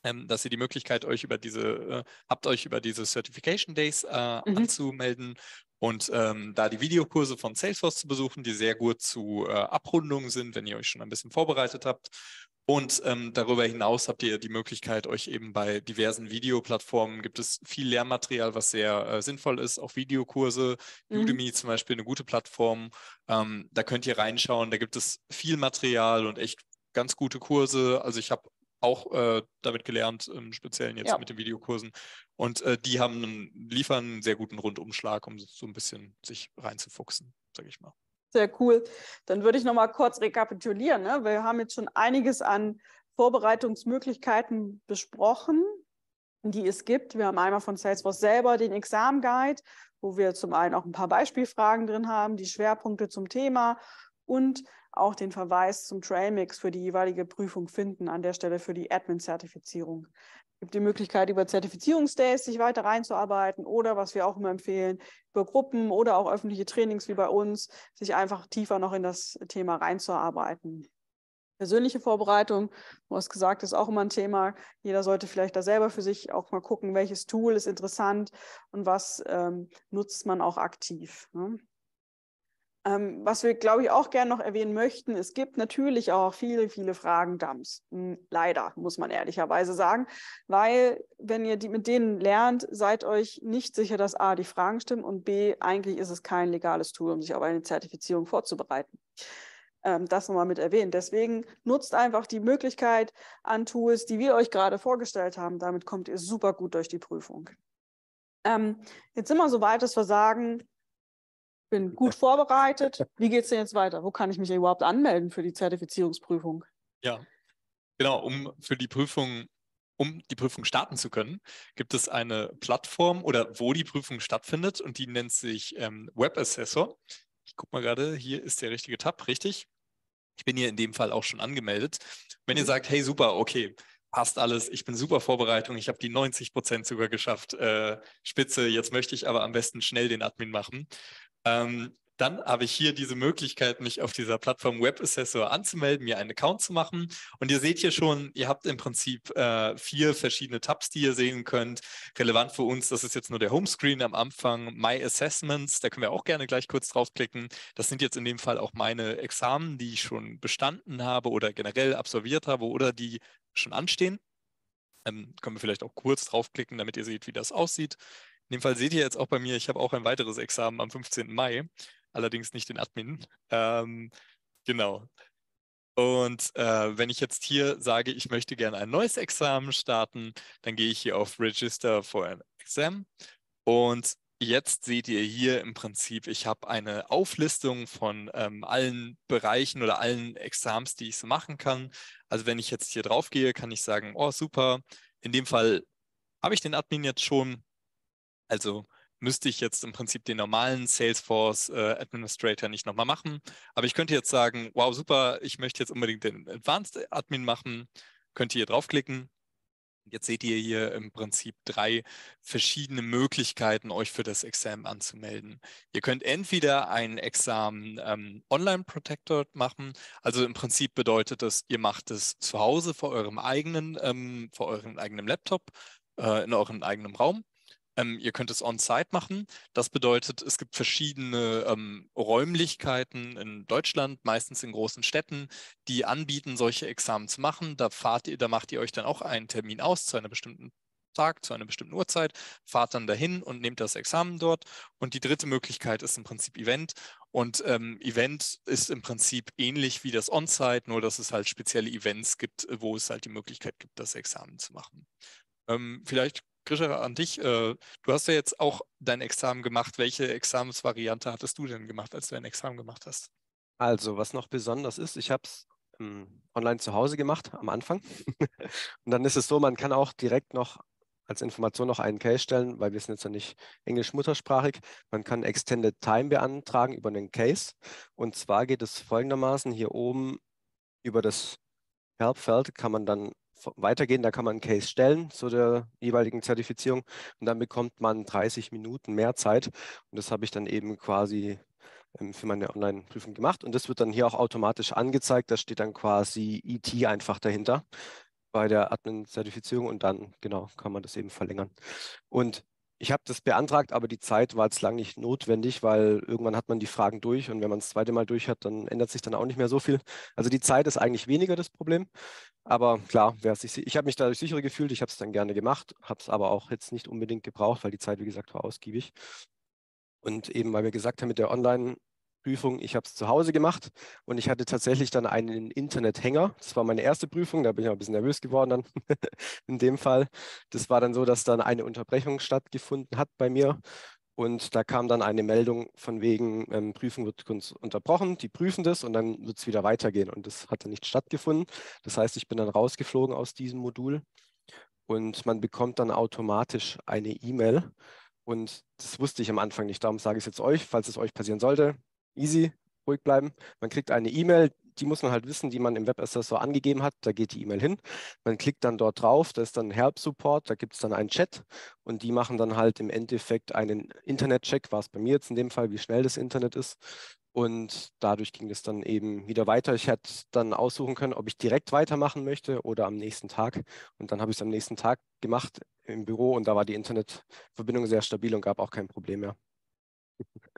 ähm, dass ihr die Möglichkeit euch über diese, äh, habt euch über diese Certification Days äh, mhm. anzumelden und ähm, da die Videokurse von Salesforce zu besuchen, die sehr gut zu äh, Abrundungen sind, wenn ihr euch schon ein bisschen vorbereitet habt. Und ähm, darüber hinaus habt ihr die Möglichkeit, euch eben bei diversen Videoplattformen gibt es viel Lehrmaterial, was sehr äh, sinnvoll ist, auch Videokurse, mhm. Udemy zum Beispiel eine gute Plattform. Ähm, da könnt ihr reinschauen, da gibt es viel Material und echt ganz gute Kurse. Also ich habe auch äh, damit gelernt, im Speziellen jetzt ja. mit den Videokursen. Und äh, die haben liefern einen sehr guten Rundumschlag, um so ein bisschen sich reinzufuchsen, sage ich mal. Sehr cool. Dann würde ich noch mal kurz rekapitulieren. Ne? Wir haben jetzt schon einiges an Vorbereitungsmöglichkeiten besprochen, die es gibt. Wir haben einmal von Salesforce selber den Exam Guide, wo wir zum einen auch ein paar Beispielfragen drin haben, die Schwerpunkte zum Thema und auch den Verweis zum Trailmix für die jeweilige Prüfung finden, an der Stelle für die Admin-Zertifizierung. Es gibt die Möglichkeit, über Zertifizierungsdays sich weiter reinzuarbeiten oder, was wir auch immer empfehlen, über Gruppen oder auch öffentliche Trainings wie bei uns, sich einfach tiefer noch in das Thema reinzuarbeiten. Persönliche Vorbereitung, du hast gesagt, ist auch immer ein Thema. Jeder sollte vielleicht da selber für sich auch mal gucken, welches Tool ist interessant und was ähm, nutzt man auch aktiv. Ne? Ähm, was wir, glaube ich, auch gerne noch erwähnen möchten, es gibt natürlich auch viele, viele Fragen Dumps. Hm, leider, muss man ehrlicherweise sagen, weil wenn ihr die, mit denen lernt, seid euch nicht sicher, dass A, die Fragen stimmen und B, eigentlich ist es kein legales Tool, um sich auf eine Zertifizierung vorzubereiten ähm, das nochmal mit erwähnen. Deswegen nutzt einfach die Möglichkeit an Tools, die wir euch gerade vorgestellt haben. Damit kommt ihr super gut durch die Prüfung. Ähm, jetzt sind wir so weit, dass wir sagen, bin gut vorbereitet. Wie geht es denn jetzt weiter? Wo kann ich mich überhaupt anmelden für die Zertifizierungsprüfung? Ja, genau, um für die Prüfung, um die Prüfung starten zu können, gibt es eine Plattform oder wo die Prüfung stattfindet und die nennt sich ähm, Web Assessor. Ich gucke mal gerade, hier ist der richtige Tab, richtig. Ich bin hier in dem Fall auch schon angemeldet. Wenn ihr mhm. sagt, hey super, okay, passt alles, ich bin super Vorbereitung, ich habe die 90 Prozent sogar geschafft, äh, spitze, jetzt möchte ich aber am besten schnell den Admin machen, ähm, dann habe ich hier diese Möglichkeit, mich auf dieser Plattform Web Assessor anzumelden, mir einen Account zu machen. Und ihr seht hier schon, ihr habt im Prinzip äh, vier verschiedene Tabs, die ihr sehen könnt. Relevant für uns, das ist jetzt nur der Homescreen am Anfang, My Assessments, da können wir auch gerne gleich kurz draufklicken. Das sind jetzt in dem Fall auch meine Examen, die ich schon bestanden habe oder generell absolviert habe oder die schon anstehen. Ähm, können wir vielleicht auch kurz draufklicken, damit ihr seht, wie das aussieht. In dem Fall seht ihr jetzt auch bei mir, ich habe auch ein weiteres Examen am 15. Mai, allerdings nicht den Admin. Ähm, genau. Und äh, wenn ich jetzt hier sage, ich möchte gerne ein neues Examen starten, dann gehe ich hier auf Register for an Exam. Und jetzt seht ihr hier im Prinzip, ich habe eine Auflistung von ähm, allen Bereichen oder allen Exams, die ich so machen kann. Also wenn ich jetzt hier drauf gehe, kann ich sagen, oh super, in dem Fall habe ich den Admin jetzt schon. Also müsste ich jetzt im Prinzip den normalen Salesforce äh, Administrator nicht nochmal machen. Aber ich könnte jetzt sagen, wow, super, ich möchte jetzt unbedingt den Advanced Admin machen. Könnt ihr hier draufklicken. Jetzt seht ihr hier im Prinzip drei verschiedene Möglichkeiten, euch für das Examen anzumelden. Ihr könnt entweder ein Examen ähm, online protected machen. Also im Prinzip bedeutet das, ihr macht es zu Hause vor eurem eigenen, ähm, vor eurem eigenen Laptop, äh, in eurem eigenen Raum ähm, ihr könnt es on-site machen. Das bedeutet, es gibt verschiedene ähm, Räumlichkeiten in Deutschland, meistens in großen Städten, die anbieten, solche Examen zu machen. Da, fahrt ihr, da macht ihr euch dann auch einen Termin aus zu einer bestimmten Tag, zu einer bestimmten Uhrzeit, fahrt dann dahin und nehmt das Examen dort. Und die dritte Möglichkeit ist im Prinzip Event. Und ähm, Event ist im Prinzip ähnlich wie das On-Site, nur dass es halt spezielle Events gibt, wo es halt die Möglichkeit gibt, das Examen zu machen. Ähm, vielleicht Grisha, an dich. Äh, du hast ja jetzt auch dein Examen gemacht. Welche Examensvariante hattest du denn gemacht, als du dein Examen gemacht hast? Also, was noch besonders ist, ich habe es ähm, online zu Hause gemacht am Anfang. und dann ist es so, man kann auch direkt noch als Information noch einen Case stellen, weil wir sind jetzt ja nicht englisch-muttersprachig. Man kann Extended Time beantragen über einen Case. Und zwar geht es folgendermaßen hier oben über das Help-Feld kann man dann weitergehen, da kann man einen Case stellen zu der jeweiligen Zertifizierung und dann bekommt man 30 Minuten mehr Zeit. Und das habe ich dann eben quasi ähm, für meine Online-Prüfung gemacht. Und das wird dann hier auch automatisch angezeigt. Da steht dann quasi IT e einfach dahinter bei der Admin-Zertifizierung und dann, genau, kann man das eben verlängern. Und ich habe das beantragt, aber die Zeit war jetzt lang nicht notwendig, weil irgendwann hat man die Fragen durch und wenn man es zweite Mal durch hat, dann ändert sich dann auch nicht mehr so viel. Also die Zeit ist eigentlich weniger das Problem. Aber klar, sich, ich habe mich dadurch sicherer gefühlt, ich habe es dann gerne gemacht, habe es aber auch jetzt nicht unbedingt gebraucht, weil die Zeit, wie gesagt, war ausgiebig. Und eben, weil wir gesagt haben, mit der Online, Prüfung, ich habe es zu Hause gemacht und ich hatte tatsächlich dann einen Internethänger. Das war meine erste Prüfung, da bin ich ein bisschen nervös geworden dann in dem Fall. Das war dann so, dass dann eine Unterbrechung stattgefunden hat bei mir und da kam dann eine Meldung von wegen, ähm, Prüfung wird kurz unterbrochen, die prüfen das und dann wird es wieder weitergehen. Und das hatte nicht stattgefunden. Das heißt, ich bin dann rausgeflogen aus diesem Modul und man bekommt dann automatisch eine E-Mail. Und das wusste ich am Anfang nicht. Darum sage ich es jetzt euch, falls es euch passieren sollte easy, ruhig bleiben. Man kriegt eine E-Mail, die muss man halt wissen, die man im Webassessor angegeben hat. Da geht die E-Mail hin. Man klickt dann dort drauf, da ist dann Help Support, da gibt es dann einen Chat und die machen dann halt im Endeffekt einen Internet-Check, war es bei mir jetzt in dem Fall, wie schnell das Internet ist. Und dadurch ging es dann eben wieder weiter. Ich hätte dann aussuchen können, ob ich direkt weitermachen möchte oder am nächsten Tag. Und dann habe ich es am nächsten Tag gemacht im Büro und da war die Internetverbindung sehr stabil und gab auch kein Problem mehr.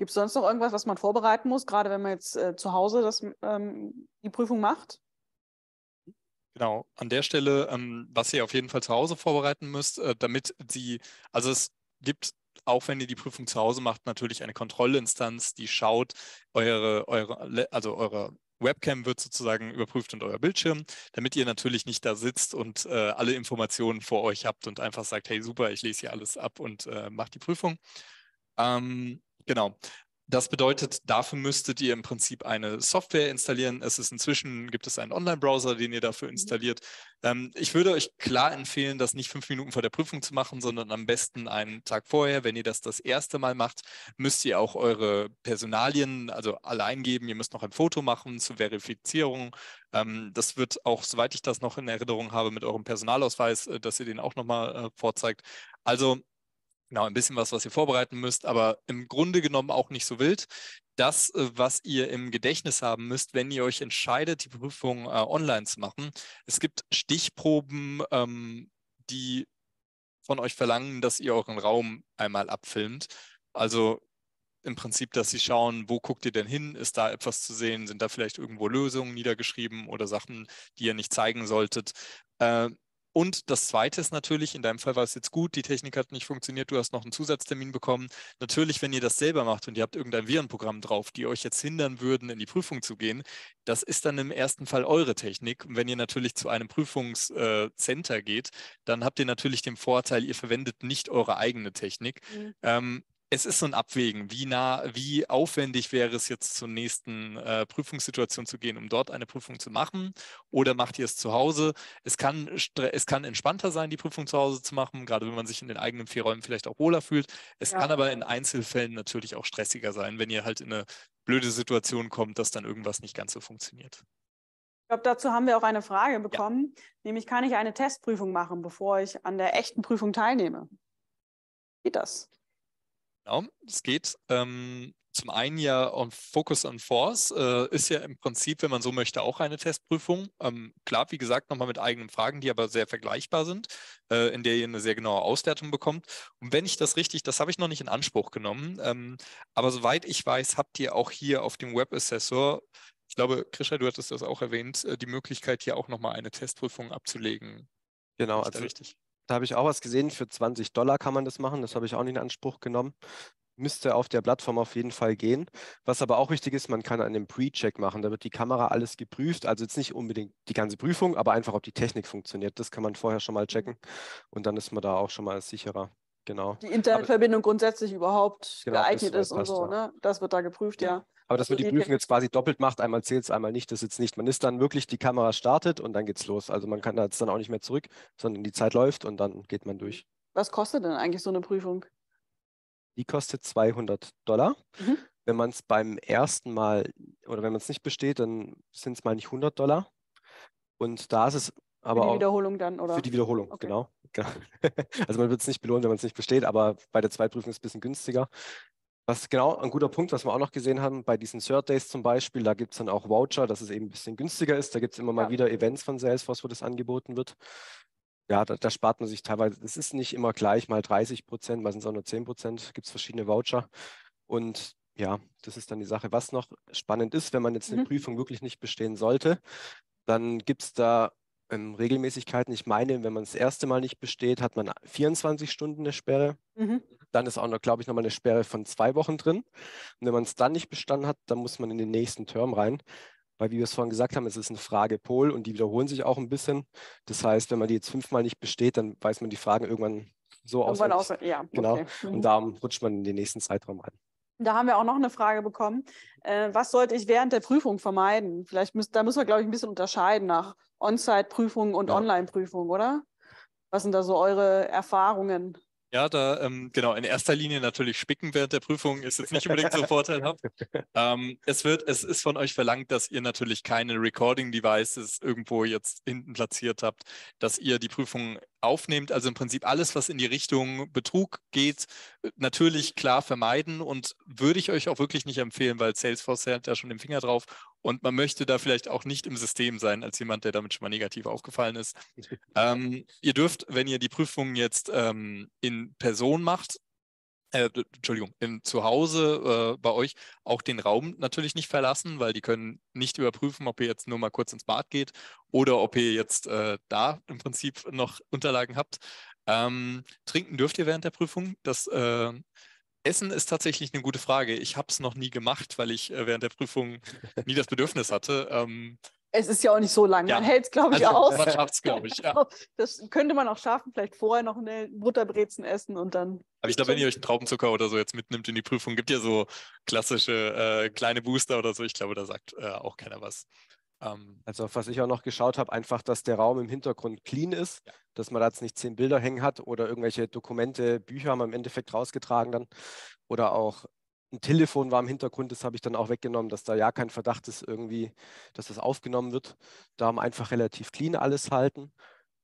Gibt es sonst noch irgendwas, was man vorbereiten muss, gerade wenn man jetzt äh, zu Hause das, ähm, die Prüfung macht? Genau, an der Stelle, ähm, was ihr auf jeden Fall zu Hause vorbereiten müsst, äh, damit die, also es gibt auch wenn ihr die Prüfung zu Hause macht, natürlich eine Kontrollinstanz, die schaut, eure, eure, also eure Webcam wird sozusagen überprüft und euer Bildschirm, damit ihr natürlich nicht da sitzt und äh, alle Informationen vor euch habt und einfach sagt, hey super, ich lese hier alles ab und äh, macht die Prüfung. Ähm, Genau. Das bedeutet, dafür müsstet ihr im Prinzip eine Software installieren. Es ist inzwischen, gibt es einen Online-Browser, den ihr dafür mhm. installiert. Ähm, ich würde euch klar empfehlen, das nicht fünf Minuten vor der Prüfung zu machen, sondern am besten einen Tag vorher. Wenn ihr das das erste Mal macht, müsst ihr auch eure Personalien, also allein geben. Ihr müsst noch ein Foto machen zur Verifizierung. Ähm, das wird auch, soweit ich das noch in Erinnerung habe, mit eurem Personalausweis, äh, dass ihr den auch nochmal äh, vorzeigt. Also genau, ein bisschen was, was ihr vorbereiten müsst, aber im Grunde genommen auch nicht so wild. Das, äh, was ihr im Gedächtnis haben müsst, wenn ihr euch entscheidet, die Prüfung äh, online zu machen, es gibt Stichproben, ähm, die von euch verlangen, dass ihr euren Raum einmal abfilmt. Also im Prinzip, dass sie schauen, wo guckt ihr denn hin? Ist da etwas zu sehen? Sind da vielleicht irgendwo Lösungen niedergeschrieben oder Sachen, die ihr nicht zeigen solltet? Äh, und das Zweite ist natürlich, in deinem Fall war es jetzt gut, die Technik hat nicht funktioniert, du hast noch einen Zusatztermin bekommen. Natürlich, wenn ihr das selber macht und ihr habt irgendein Virenprogramm drauf, die euch jetzt hindern würden, in die Prüfung zu gehen, das ist dann im ersten Fall eure Technik. Und wenn ihr natürlich zu einem Prüfungscenter äh, geht, dann habt ihr natürlich den Vorteil, ihr verwendet nicht eure eigene Technik. Mhm. Ähm, es ist so ein Abwägen, wie nah, wie aufwendig wäre es jetzt zur nächsten äh, Prüfungssituation zu gehen, um dort eine Prüfung zu machen oder macht ihr es zu Hause? Es kann, es kann entspannter sein, die Prüfung zu Hause zu machen, gerade wenn man sich in den eigenen vier Räumen vielleicht auch wohler fühlt. Es ja. kann aber in Einzelfällen natürlich auch stressiger sein, wenn ihr halt in eine blöde Situation kommt, dass dann irgendwas nicht ganz so funktioniert. Ich glaube, dazu haben wir auch eine Frage bekommen, ja. nämlich kann ich eine Testprüfung machen, bevor ich an der echten Prüfung teilnehme? Geht das? Genau, es geht. Ähm, zum einen ja um Focus on Force äh, ist ja im Prinzip, wenn man so möchte, auch eine Testprüfung. Ähm, klar, wie gesagt, nochmal mit eigenen Fragen, die aber sehr vergleichbar sind, äh, in der ihr eine sehr genaue Auswertung bekommt. Und wenn ich das richtig, das habe ich noch nicht in Anspruch genommen, ähm, aber soweit ich weiß, habt ihr auch hier auf dem Webassessor, ich glaube, Krisha, du hattest das auch erwähnt, äh, die Möglichkeit, hier auch nochmal eine Testprüfung abzulegen. Genau, also richtig. Da habe ich auch was gesehen. Für 20 Dollar kann man das machen. Das habe ich auch nicht in Anspruch genommen. Müsste auf der Plattform auf jeden Fall gehen. Was aber auch wichtig ist, man kann einen Pre-Check machen. Da wird die Kamera alles geprüft. Also jetzt nicht unbedingt die ganze Prüfung, aber einfach, ob die Technik funktioniert. Das kann man vorher schon mal mhm. checken. Und dann ist man da auch schon mal sicherer. Genau. Die Internetverbindung aber, grundsätzlich überhaupt genau, geeignet ist, äh, ist und so, ja. ne? Das wird da geprüft, ja. Genau. ja. Aber dass man die Prüfung jetzt quasi doppelt macht, einmal zählt es, einmal nicht, das jetzt nicht. Man ist dann wirklich, die Kamera startet und dann geht's los. Also man kann da jetzt dann auch nicht mehr zurück, sondern die Zeit läuft und dann geht man durch. Was kostet denn eigentlich so eine Prüfung? Die kostet 200 Dollar. Mhm. Wenn man es beim ersten Mal oder wenn man es nicht besteht, dann sind es, mal nicht 100 Dollar. Und da ist es aber auch. für die auch Wiederholung dann, oder? Für die Wiederholung, okay. genau. Genau. Also man wird es nicht belohnt, wenn man es nicht besteht, aber bei der Zweitprüfung ist es ein bisschen günstiger. Was genau ein guter Punkt, was wir auch noch gesehen haben, bei diesen Third Days zum Beispiel, da gibt es dann auch Voucher, dass es eben ein bisschen günstiger ist. Da gibt es immer mal ja. wieder Events von Salesforce, wo das angeboten wird. Ja, da, da spart man sich teilweise, es ist nicht immer gleich, mal 30 Prozent, meistens auch nur 10 Prozent, gibt es verschiedene Voucher. Und ja, das ist dann die Sache. Was noch spannend ist, wenn man jetzt eine mhm. Prüfung wirklich nicht bestehen sollte, dann gibt es da ähm, Regelmäßigkeiten. Ich meine, wenn man das erste Mal nicht besteht, hat man 24 Stunden eine Sperre. Mhm. Dann ist auch noch, glaube ich, nochmal eine Sperre von zwei Wochen drin. Und wenn man es dann nicht bestanden hat, dann muss man in den nächsten Term rein. Weil, wie wir es vorhin gesagt haben, es ist eine Fragepol und die wiederholen sich auch ein bisschen. Das heißt, wenn man die jetzt fünfmal nicht besteht, dann weiß man die Fragen irgendwann so aus. Ja, genau. Okay. Mhm. Und darum rutscht man in den nächsten Zeitraum rein. Da haben wir auch noch eine Frage bekommen. Äh, was sollte ich während der Prüfung vermeiden? Vielleicht müssen, da müssen wir, glaube ich, ein bisschen unterscheiden nach On-Site-Prüfungen und ja. Online-Prüfungen, oder? Was sind da so eure Erfahrungen? Ja, da ähm, genau, in erster Linie natürlich spicken während der Prüfung ist jetzt nicht unbedingt so vorteilhaft. Ähm, es wird, es ist von euch verlangt, dass ihr natürlich keine Recording-Devices irgendwo jetzt hinten platziert habt, dass ihr die Prüfung aufnehmt, also im Prinzip alles, was in die Richtung Betrug geht, äh, natürlich klar vermeiden und würde ich euch auch wirklich nicht empfehlen, weil Salesforce hat da schon den Finger drauf und man möchte da vielleicht auch nicht im System sein als jemand, der damit schon mal negativ aufgefallen ist. ähm, ihr dürft, wenn ihr die Prüfungen jetzt ähm, in Person macht, äh, Entschuldigung, im Zuhause äh, bei euch auch den Raum natürlich nicht verlassen, weil die können nicht überprüfen, ob ihr jetzt nur mal kurz ins Bad geht oder ob ihr jetzt äh, da im Prinzip noch Unterlagen habt. Ähm, trinken dürft ihr während der Prüfung. Das äh, Essen ist tatsächlich eine gute Frage. Ich habe es noch nie gemacht, weil ich äh, während der Prüfung nie das Bedürfnis hatte. Ähm, es ist ja auch nicht so lang. Ja. Man hält es, glaube ich, also, aus. Man schafft es, glaube ich, ja. Also, das könnte man auch schaffen, vielleicht vorher noch eine Butterbrezen essen und dann. Aber ich glaube, wenn ihr euch einen Traubenzucker oder so jetzt mitnimmt in die Prüfung, gibt ja so klassische äh, kleine Booster oder so. Ich glaube, da sagt äh, auch keiner was. Ähm, also, was ich auch noch geschaut habe, einfach, dass der Raum im Hintergrund clean ist, ja. dass man da jetzt nicht zehn Bilder hängen hat oder irgendwelche Dokumente, Bücher haben wir im Endeffekt rausgetragen dann oder auch ein Telefon war im Hintergrund, das habe ich dann auch weggenommen, dass da ja kein Verdacht ist irgendwie, dass das aufgenommen wird. Da Darum einfach relativ clean alles halten.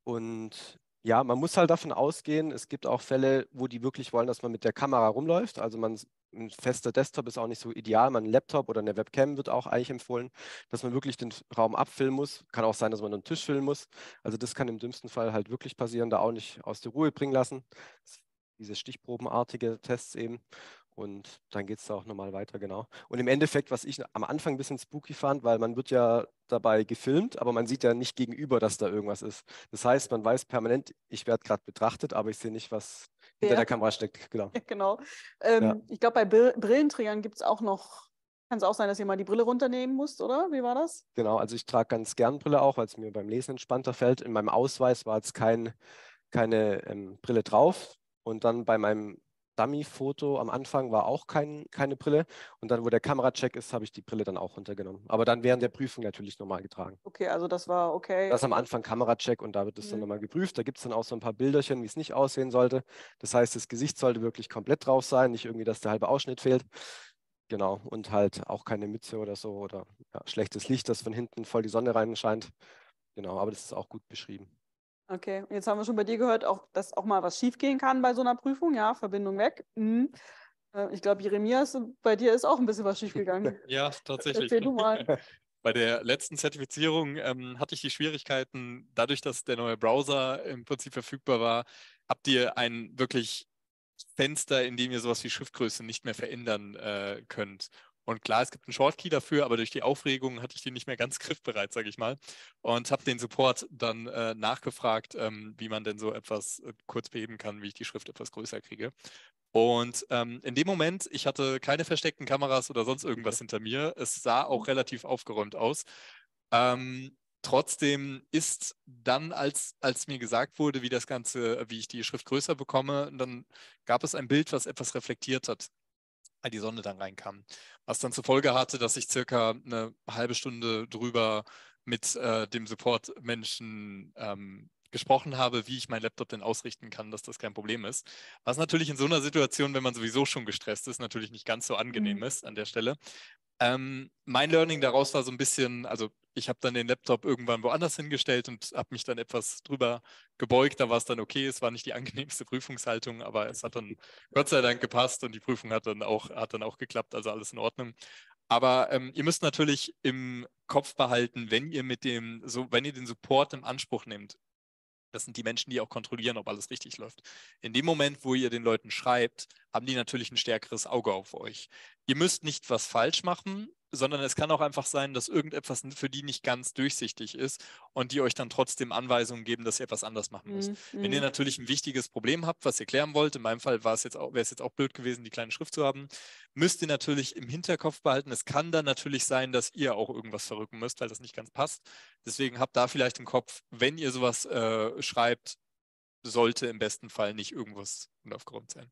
Und ja, man muss halt davon ausgehen, es gibt auch Fälle, wo die wirklich wollen, dass man mit der Kamera rumläuft. Also man, ein fester Desktop ist auch nicht so ideal. Man ein Laptop oder eine Webcam wird auch eigentlich empfohlen, dass man wirklich den Raum abfilmen muss. Kann auch sein, dass man einen Tisch filmen muss. Also das kann im dümmsten Fall halt wirklich passieren, da auch nicht aus der Ruhe bringen lassen. Diese stichprobenartige Tests eben. Und dann geht es da auch nochmal weiter, genau. Und im Endeffekt, was ich am Anfang ein bisschen spooky fand, weil man wird ja dabei gefilmt, aber man sieht ja nicht gegenüber, dass da irgendwas ist. Das heißt, man weiß permanent, ich werde gerade betrachtet, aber ich sehe nicht, was ja. hinter der Kamera steckt. Genau. Ja, genau. Ähm, ja. Ich glaube, bei Brill Brillenträgern gibt es auch noch, kann es auch sein, dass ihr mal die Brille runternehmen musst, oder? Wie war das? Genau, also ich trage ganz gern Brille auch, weil es mir beim Lesen entspannter fällt. In meinem Ausweis war jetzt kein, keine ähm, Brille drauf. Und dann bei meinem Dummy-Foto am Anfang war auch kein, keine Brille. Und dann, wo der Kameracheck ist, habe ich die Brille dann auch runtergenommen. Aber dann während der Prüfung natürlich nochmal getragen. Okay, also das war okay. Das ist am Anfang Kameracheck und da wird es mhm. dann nochmal geprüft. Da gibt es dann auch so ein paar Bilderchen, wie es nicht aussehen sollte. Das heißt, das Gesicht sollte wirklich komplett drauf sein, nicht irgendwie, dass der halbe Ausschnitt fehlt. Genau, und halt auch keine Mütze oder so oder ja, schlechtes Licht, das von hinten voll die Sonne rein scheint. Genau, aber das ist auch gut beschrieben. Okay, jetzt haben wir schon bei dir gehört, auch, dass auch mal was schiefgehen kann bei so einer Prüfung. Ja, Verbindung weg. Mhm. Äh, ich glaube, Jeremias, bei dir ist auch ein bisschen was schiefgegangen. ja, tatsächlich. Erzähl du mal. Bei der letzten Zertifizierung ähm, hatte ich die Schwierigkeiten, dadurch, dass der neue Browser im Prinzip verfügbar war, habt ihr ein wirklich Fenster, in dem ihr sowas wie Schriftgröße nicht mehr verändern äh, könnt. Und klar, es gibt einen Shortkey dafür, aber durch die Aufregung hatte ich den nicht mehr ganz griffbereit, sage ich mal. Und habe den Support dann äh, nachgefragt, ähm, wie man denn so etwas äh, kurz beheben kann, wie ich die Schrift etwas größer kriege. Und ähm, in dem Moment, ich hatte keine versteckten Kameras oder sonst irgendwas hinter mir. Es sah auch mhm. relativ aufgeräumt aus. Ähm, Trotzdem ist dann, als, als mir gesagt wurde, wie das Ganze, wie ich die Schrift größer bekomme, dann gab es ein Bild, was etwas reflektiert hat die Sonne dann reinkam. Was dann zur Folge hatte, dass ich circa eine halbe Stunde drüber mit äh, dem Support-Menschen ähm, gesprochen habe, wie ich meinen Laptop denn ausrichten kann, dass das kein Problem ist. Was natürlich in so einer Situation, wenn man sowieso schon gestresst ist, natürlich nicht ganz so angenehm mhm. ist an der Stelle. Ähm, mein Learning daraus war so ein bisschen, also ich habe dann den Laptop irgendwann woanders hingestellt und habe mich dann etwas drüber gebeugt. Da war es dann okay. Es war nicht die angenehmste Prüfungshaltung, aber es hat dann Gott sei Dank gepasst und die Prüfung hat dann auch, hat dann auch geklappt. Also alles in Ordnung. Aber ähm, ihr müsst natürlich im Kopf behalten, wenn ihr mit dem, so, wenn ihr den Support im Anspruch nehmt, das sind die Menschen, die auch kontrollieren, ob alles richtig läuft. In dem Moment, wo ihr den Leuten schreibt, haben die natürlich ein stärkeres Auge auf euch. Ihr müsst nicht was falsch machen, sondern es kann auch einfach sein, dass irgendetwas für die nicht ganz durchsichtig ist und die euch dann trotzdem Anweisungen geben, dass ihr etwas anders machen müsst. Mhm. Wenn ihr mhm. natürlich ein wichtiges Problem habt, was ihr klären wollt, in meinem Fall wäre es jetzt auch blöd gewesen, die kleine Schrift zu haben, müsst ihr natürlich im Hinterkopf behalten. Es kann dann natürlich sein, dass ihr auch irgendwas verrücken müsst, weil das nicht ganz passt. Deswegen habt da vielleicht im Kopf, wenn ihr sowas äh, schreibt, sollte im besten Fall nicht irgendwas unaufgeräumt sein.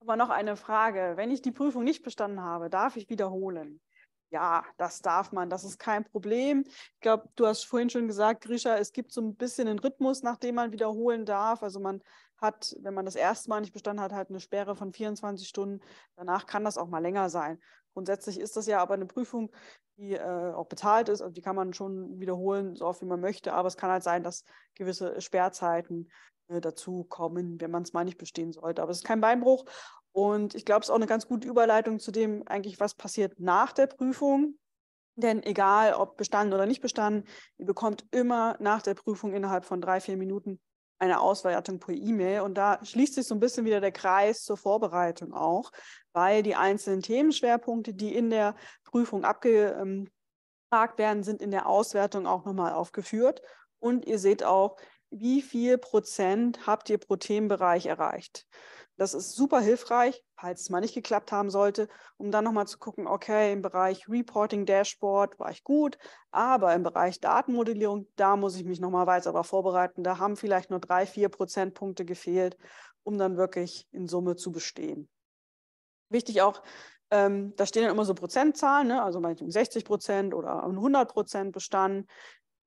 Aber noch eine Frage. Wenn ich die Prüfung nicht bestanden habe, darf ich wiederholen? Ja, das darf man, das ist kein Problem. Ich glaube, du hast vorhin schon gesagt, Grisha, es gibt so ein bisschen einen Rhythmus, nach dem man wiederholen darf. Also man hat, wenn man das erste Mal nicht bestanden hat, halt eine Sperre von 24 Stunden. Danach kann das auch mal länger sein. Grundsätzlich ist das ja aber eine Prüfung, die äh, auch bezahlt ist. Also die kann man schon wiederholen, so oft wie man möchte. Aber es kann halt sein, dass gewisse Sperrzeiten äh, dazu kommen, wenn man es mal nicht bestehen sollte. Aber es ist kein Beinbruch. Und ich glaube, es ist auch eine ganz gute Überleitung zu dem, eigentlich, was passiert nach der Prüfung. Denn egal, ob bestanden oder nicht bestanden, ihr bekommt immer nach der Prüfung innerhalb von drei, vier Minuten eine Auswertung per E-Mail. Und da schließt sich so ein bisschen wieder der Kreis zur Vorbereitung auch, weil die einzelnen Themenschwerpunkte, die in der Prüfung abgefragt werden, sind in der Auswertung auch nochmal aufgeführt. Und ihr seht auch, wie viel Prozent habt ihr pro Themenbereich erreicht. Das ist super hilfreich, falls es mal nicht geklappt haben sollte, um dann nochmal zu gucken, okay, im Bereich Reporting Dashboard war ich gut, aber im Bereich Datenmodellierung, da muss ich mich nochmal weiter darauf vorbereiten. Da haben vielleicht nur drei, vier Prozentpunkte gefehlt, um dann wirklich in Summe zu bestehen. Wichtig auch, ähm, da stehen dann immer so Prozentzahlen, ne? also manchmal 60 Prozent oder 100 Prozent bestanden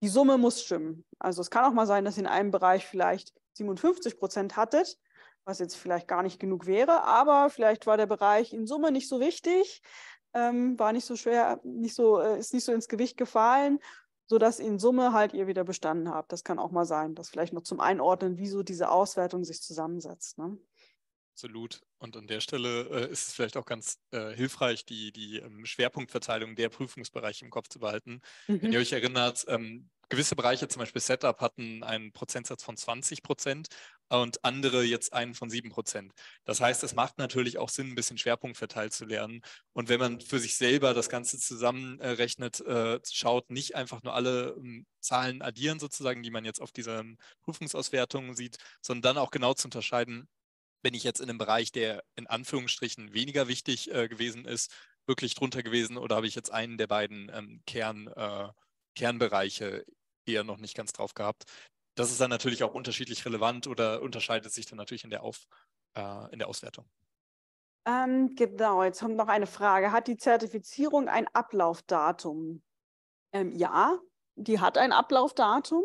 die Summe muss stimmen. Also es kann auch mal sein, dass ihr in einem Bereich vielleicht 57 Prozent hattet, was jetzt vielleicht gar nicht genug wäre, aber vielleicht war der Bereich in Summe nicht so wichtig, ähm, war nicht so schwer, nicht so, äh, ist nicht so ins Gewicht gefallen, sodass in Summe halt ihr wieder bestanden habt. Das kann auch mal sein, dass vielleicht noch zum Einordnen, wieso diese Auswertung sich zusammensetzt. Ne? Absolut. Und an der Stelle äh, ist es vielleicht auch ganz äh, hilfreich, die, die ähm, Schwerpunktverteilung der Prüfungsbereiche im Kopf zu behalten. Mhm. Wenn ihr euch erinnert, ähm, gewisse Bereiche, zum Beispiel Setup, hatten einen Prozentsatz von 20 Prozent und andere jetzt einen von 7 Prozent. Das heißt, es macht natürlich auch Sinn, ein bisschen Schwerpunktverteilt zu lernen. Und wenn man für sich selber das Ganze zusammenrechnet, äh, schaut, nicht einfach nur alle ähm, Zahlen addieren sozusagen, die man jetzt auf dieser Prüfungsauswertung sieht, sondern dann auch genau zu unterscheiden, wenn ich jetzt in einem Bereich, der in Anführungsstrichen weniger wichtig äh, gewesen ist, wirklich drunter gewesen oder habe ich jetzt einen der beiden ähm, Kern, äh, Kernbereiche eher noch nicht ganz drauf gehabt? Das ist dann natürlich auch unterschiedlich relevant oder unterscheidet sich dann natürlich in der, Auf, äh, in der Auswertung. Ähm, genau, jetzt kommt noch eine Frage. Hat die Zertifizierung ein Ablaufdatum? Ähm, ja, die hat ein Ablaufdatum.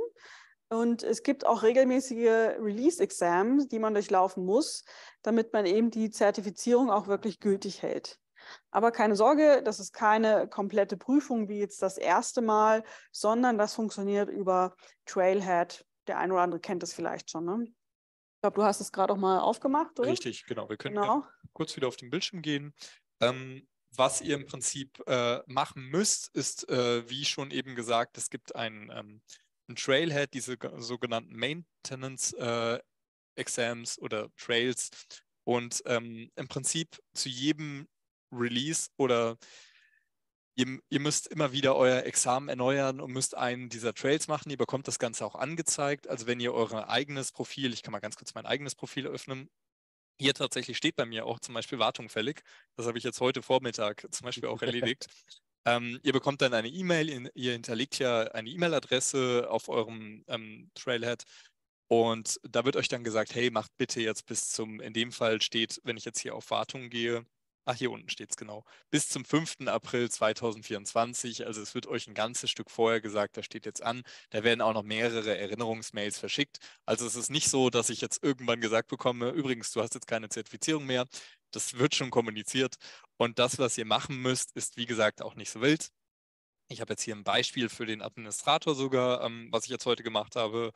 Und es gibt auch regelmäßige Release-Exams, die man durchlaufen muss, damit man eben die Zertifizierung auch wirklich gültig hält. Aber keine Sorge, das ist keine komplette Prüfung wie jetzt das erste Mal, sondern das funktioniert über Trailhead. Der eine oder andere kennt das vielleicht schon. Ne? Ich glaube, du hast es gerade auch mal aufgemacht, oder? Richtig, genau. Wir können genau. kurz wieder auf den Bildschirm gehen. Ähm, was ihr im Prinzip äh, machen müsst, ist, äh, wie schon eben gesagt, es gibt ein ähm, ein Trailhead, diese sogenannten Maintenance äh, Exams oder Trails. Und ähm, im Prinzip zu jedem Release oder ihr, ihr, müsst immer wieder euer Examen erneuern und müsst einen dieser Trails machen. Ihr bekommt das Ganze auch angezeigt. Also wenn ihr euer eigenes Profil, ich kann mal ganz kurz mein eigenes Profil öffnen. Hier tatsächlich steht bei mir auch zum Beispiel Wartung fällig. Das habe ich jetzt heute Vormittag zum Beispiel auch erledigt. Ähm, ihr bekommt dann eine E-Mail, ihr hinterlegt ja eine E-Mail-Adresse auf eurem ähm, Trailhead und da wird euch dann gesagt, hey, macht bitte jetzt bis zum, in dem Fall steht, wenn ich jetzt hier auf Wartung gehe, ach hier unten steht es genau, bis zum 5. April 2024, also es wird euch ein ganzes Stück vorher gesagt, da steht jetzt an, da werden auch noch mehrere Erinnerungsmails verschickt. Also es ist nicht so, dass ich jetzt irgendwann gesagt bekomme, übrigens, du hast jetzt keine Zertifizierung mehr, das wird schon kommuniziert und das, was ihr machen müsst, ist wie gesagt auch nicht so wild. Ich habe jetzt hier ein Beispiel für den Administrator sogar, ähm, was ich jetzt heute gemacht habe,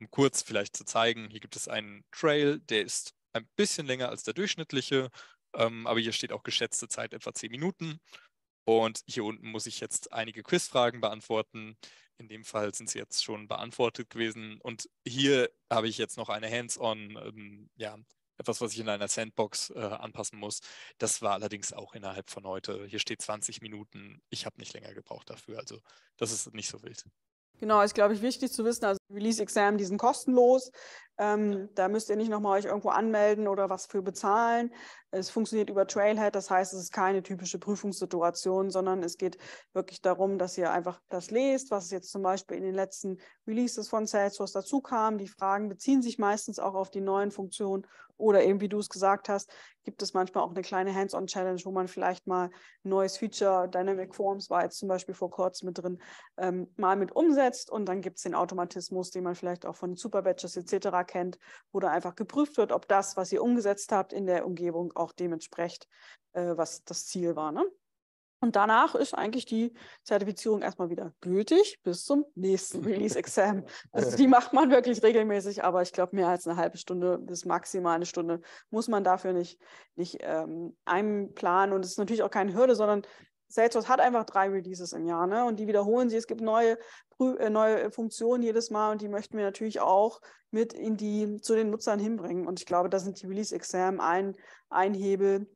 um kurz vielleicht zu zeigen. Hier gibt es einen Trail, der ist ein bisschen länger als der durchschnittliche, ähm, aber hier steht auch geschätzte Zeit etwa 10 Minuten. Und hier unten muss ich jetzt einige Quizfragen beantworten. In dem Fall sind sie jetzt schon beantwortet gewesen. Und hier habe ich jetzt noch eine Hands-on ähm, ja, etwas, was ich in einer Sandbox äh, anpassen muss. Das war allerdings auch innerhalb von heute. Hier steht 20 Minuten. Ich habe nicht länger gebraucht dafür. Also das ist nicht so wild. Genau, ist, glaube ich, wichtig zu wissen. Also Release Exam, die sind kostenlos. Ähm, da müsst ihr nicht nochmal euch irgendwo anmelden oder was für bezahlen. Es funktioniert über Trailhead, das heißt, es ist keine typische Prüfungssituation, sondern es geht wirklich darum, dass ihr einfach das lest, was jetzt zum Beispiel in den letzten Releases von Salesforce dazu kam. Die Fragen beziehen sich meistens auch auf die neuen Funktionen oder eben, wie du es gesagt hast, gibt es manchmal auch eine kleine Hands-on-Challenge, wo man vielleicht mal ein neues Feature, Dynamic Forms war jetzt zum Beispiel vor kurzem mit drin, ähm, mal mit umsetzt und dann gibt es den Automatismus Mechanismus, den man vielleicht auch von Super Badges etc. kennt, wo da einfach geprüft wird, ob das, was ihr umgesetzt habt in der Umgebung, auch dementsprechend, äh, was das Ziel war. Ne? Und danach ist eigentlich die Zertifizierung erstmal wieder gültig bis zum nächsten Release-Exam. Also die macht man wirklich regelmäßig, aber ich glaube, mehr als eine halbe Stunde bis maximal eine Stunde muss man dafür nicht, nicht ähm, einplanen. Und es ist natürlich auch keine Hürde, sondern Salesforce hat einfach drei Releases im Jahr, ne? Und die wiederholen sie. Es gibt neue, äh, neue äh, Funktionen jedes Mal und die möchten wir natürlich auch mit in die, zu den Nutzern hinbringen. Und ich glaube, da sind die Release-Exam ein, ein Hebel,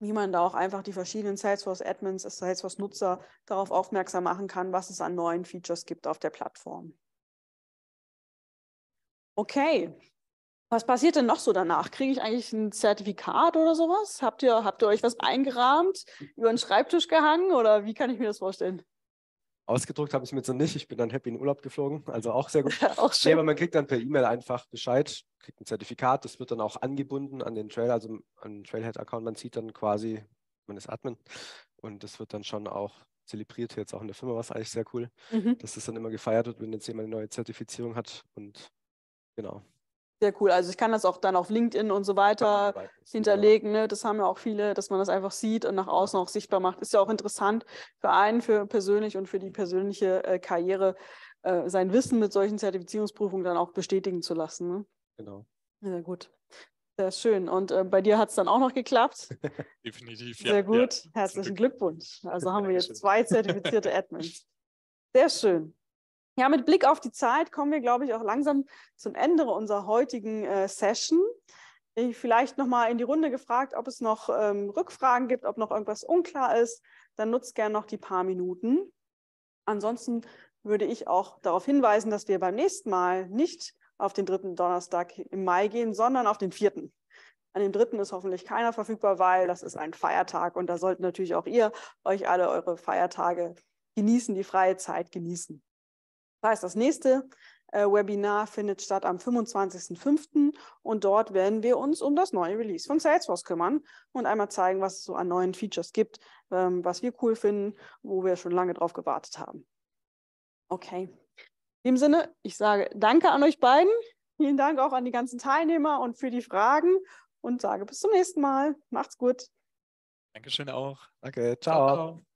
wie man da auch einfach die verschiedenen Salesforce-Admins, äh, Salesforce-Nutzer darauf aufmerksam machen kann, was es an neuen Features gibt auf der Plattform. Okay, was passiert denn noch so danach? Kriege ich eigentlich ein Zertifikat oder sowas? Habt ihr, habt ihr euch was eingerahmt, über den Schreibtisch gehangen oder wie kann ich mir das vorstellen? Ausgedruckt habe ich es mir jetzt noch nicht. Ich bin dann happy in den Urlaub geflogen, also auch sehr gut. auch schön. Nee, aber man kriegt dann per E-Mail einfach Bescheid, kriegt ein Zertifikat. Das wird dann auch angebunden an den Trail, also an den Trailhead-Account. Man sieht dann quasi, man ist Admin und das wird dann schon auch zelebriert. Jetzt auch in der Firma war es eigentlich sehr cool, mhm. dass das dann immer gefeiert wird, wenn jetzt jemand eine neue Zertifizierung hat und genau. Sehr cool. Also ich kann das auch dann auf LinkedIn und so weiter ja, hinterlegen. Ne? Das haben ja auch viele, dass man das einfach sieht und nach außen auch sichtbar macht. Ist ja auch interessant für einen, für persönlich und für die persönliche äh, Karriere, äh, sein Wissen mit solchen Zertifizierungsprüfungen dann auch bestätigen zu lassen. Ne? Genau. Sehr gut. Sehr schön. Und äh, bei dir hat es dann auch noch geklappt. Definitiv, ja. Sehr gut. Ja. Herzlichen Glückwunsch. Also haben wir jetzt zwei zertifizierte Admins. Sehr schön. Ja, mit Blick auf die Zeit kommen wir, glaube ich, auch langsam zum Ende unserer heutigen äh, Session. Ich vielleicht nochmal in die Runde gefragt, ob es noch ähm, Rückfragen gibt, ob noch irgendwas unklar ist. Dann nutzt gerne noch die paar Minuten. Ansonsten würde ich auch darauf hinweisen, dass wir beim nächsten Mal nicht auf den dritten Donnerstag im Mai gehen, sondern auf den vierten. An dem dritten ist hoffentlich keiner verfügbar, weil das ist ein Feiertag und da sollten natürlich auch ihr euch alle eure Feiertage genießen, die freie Zeit genießen. Das heißt, das nächste äh, Webinar findet statt am 25.05. und dort werden wir uns um das neue Release von Salesforce kümmern und einmal zeigen, was es so an neuen Features gibt, ähm, was wir cool finden, wo wir schon lange drauf gewartet haben. Okay. In dem Sinne, ich sage danke an euch beiden. Vielen Dank auch an die ganzen Teilnehmer und für die Fragen und sage bis zum nächsten Mal. Macht's gut. Dankeschön auch. Danke. Ciao. Ciao.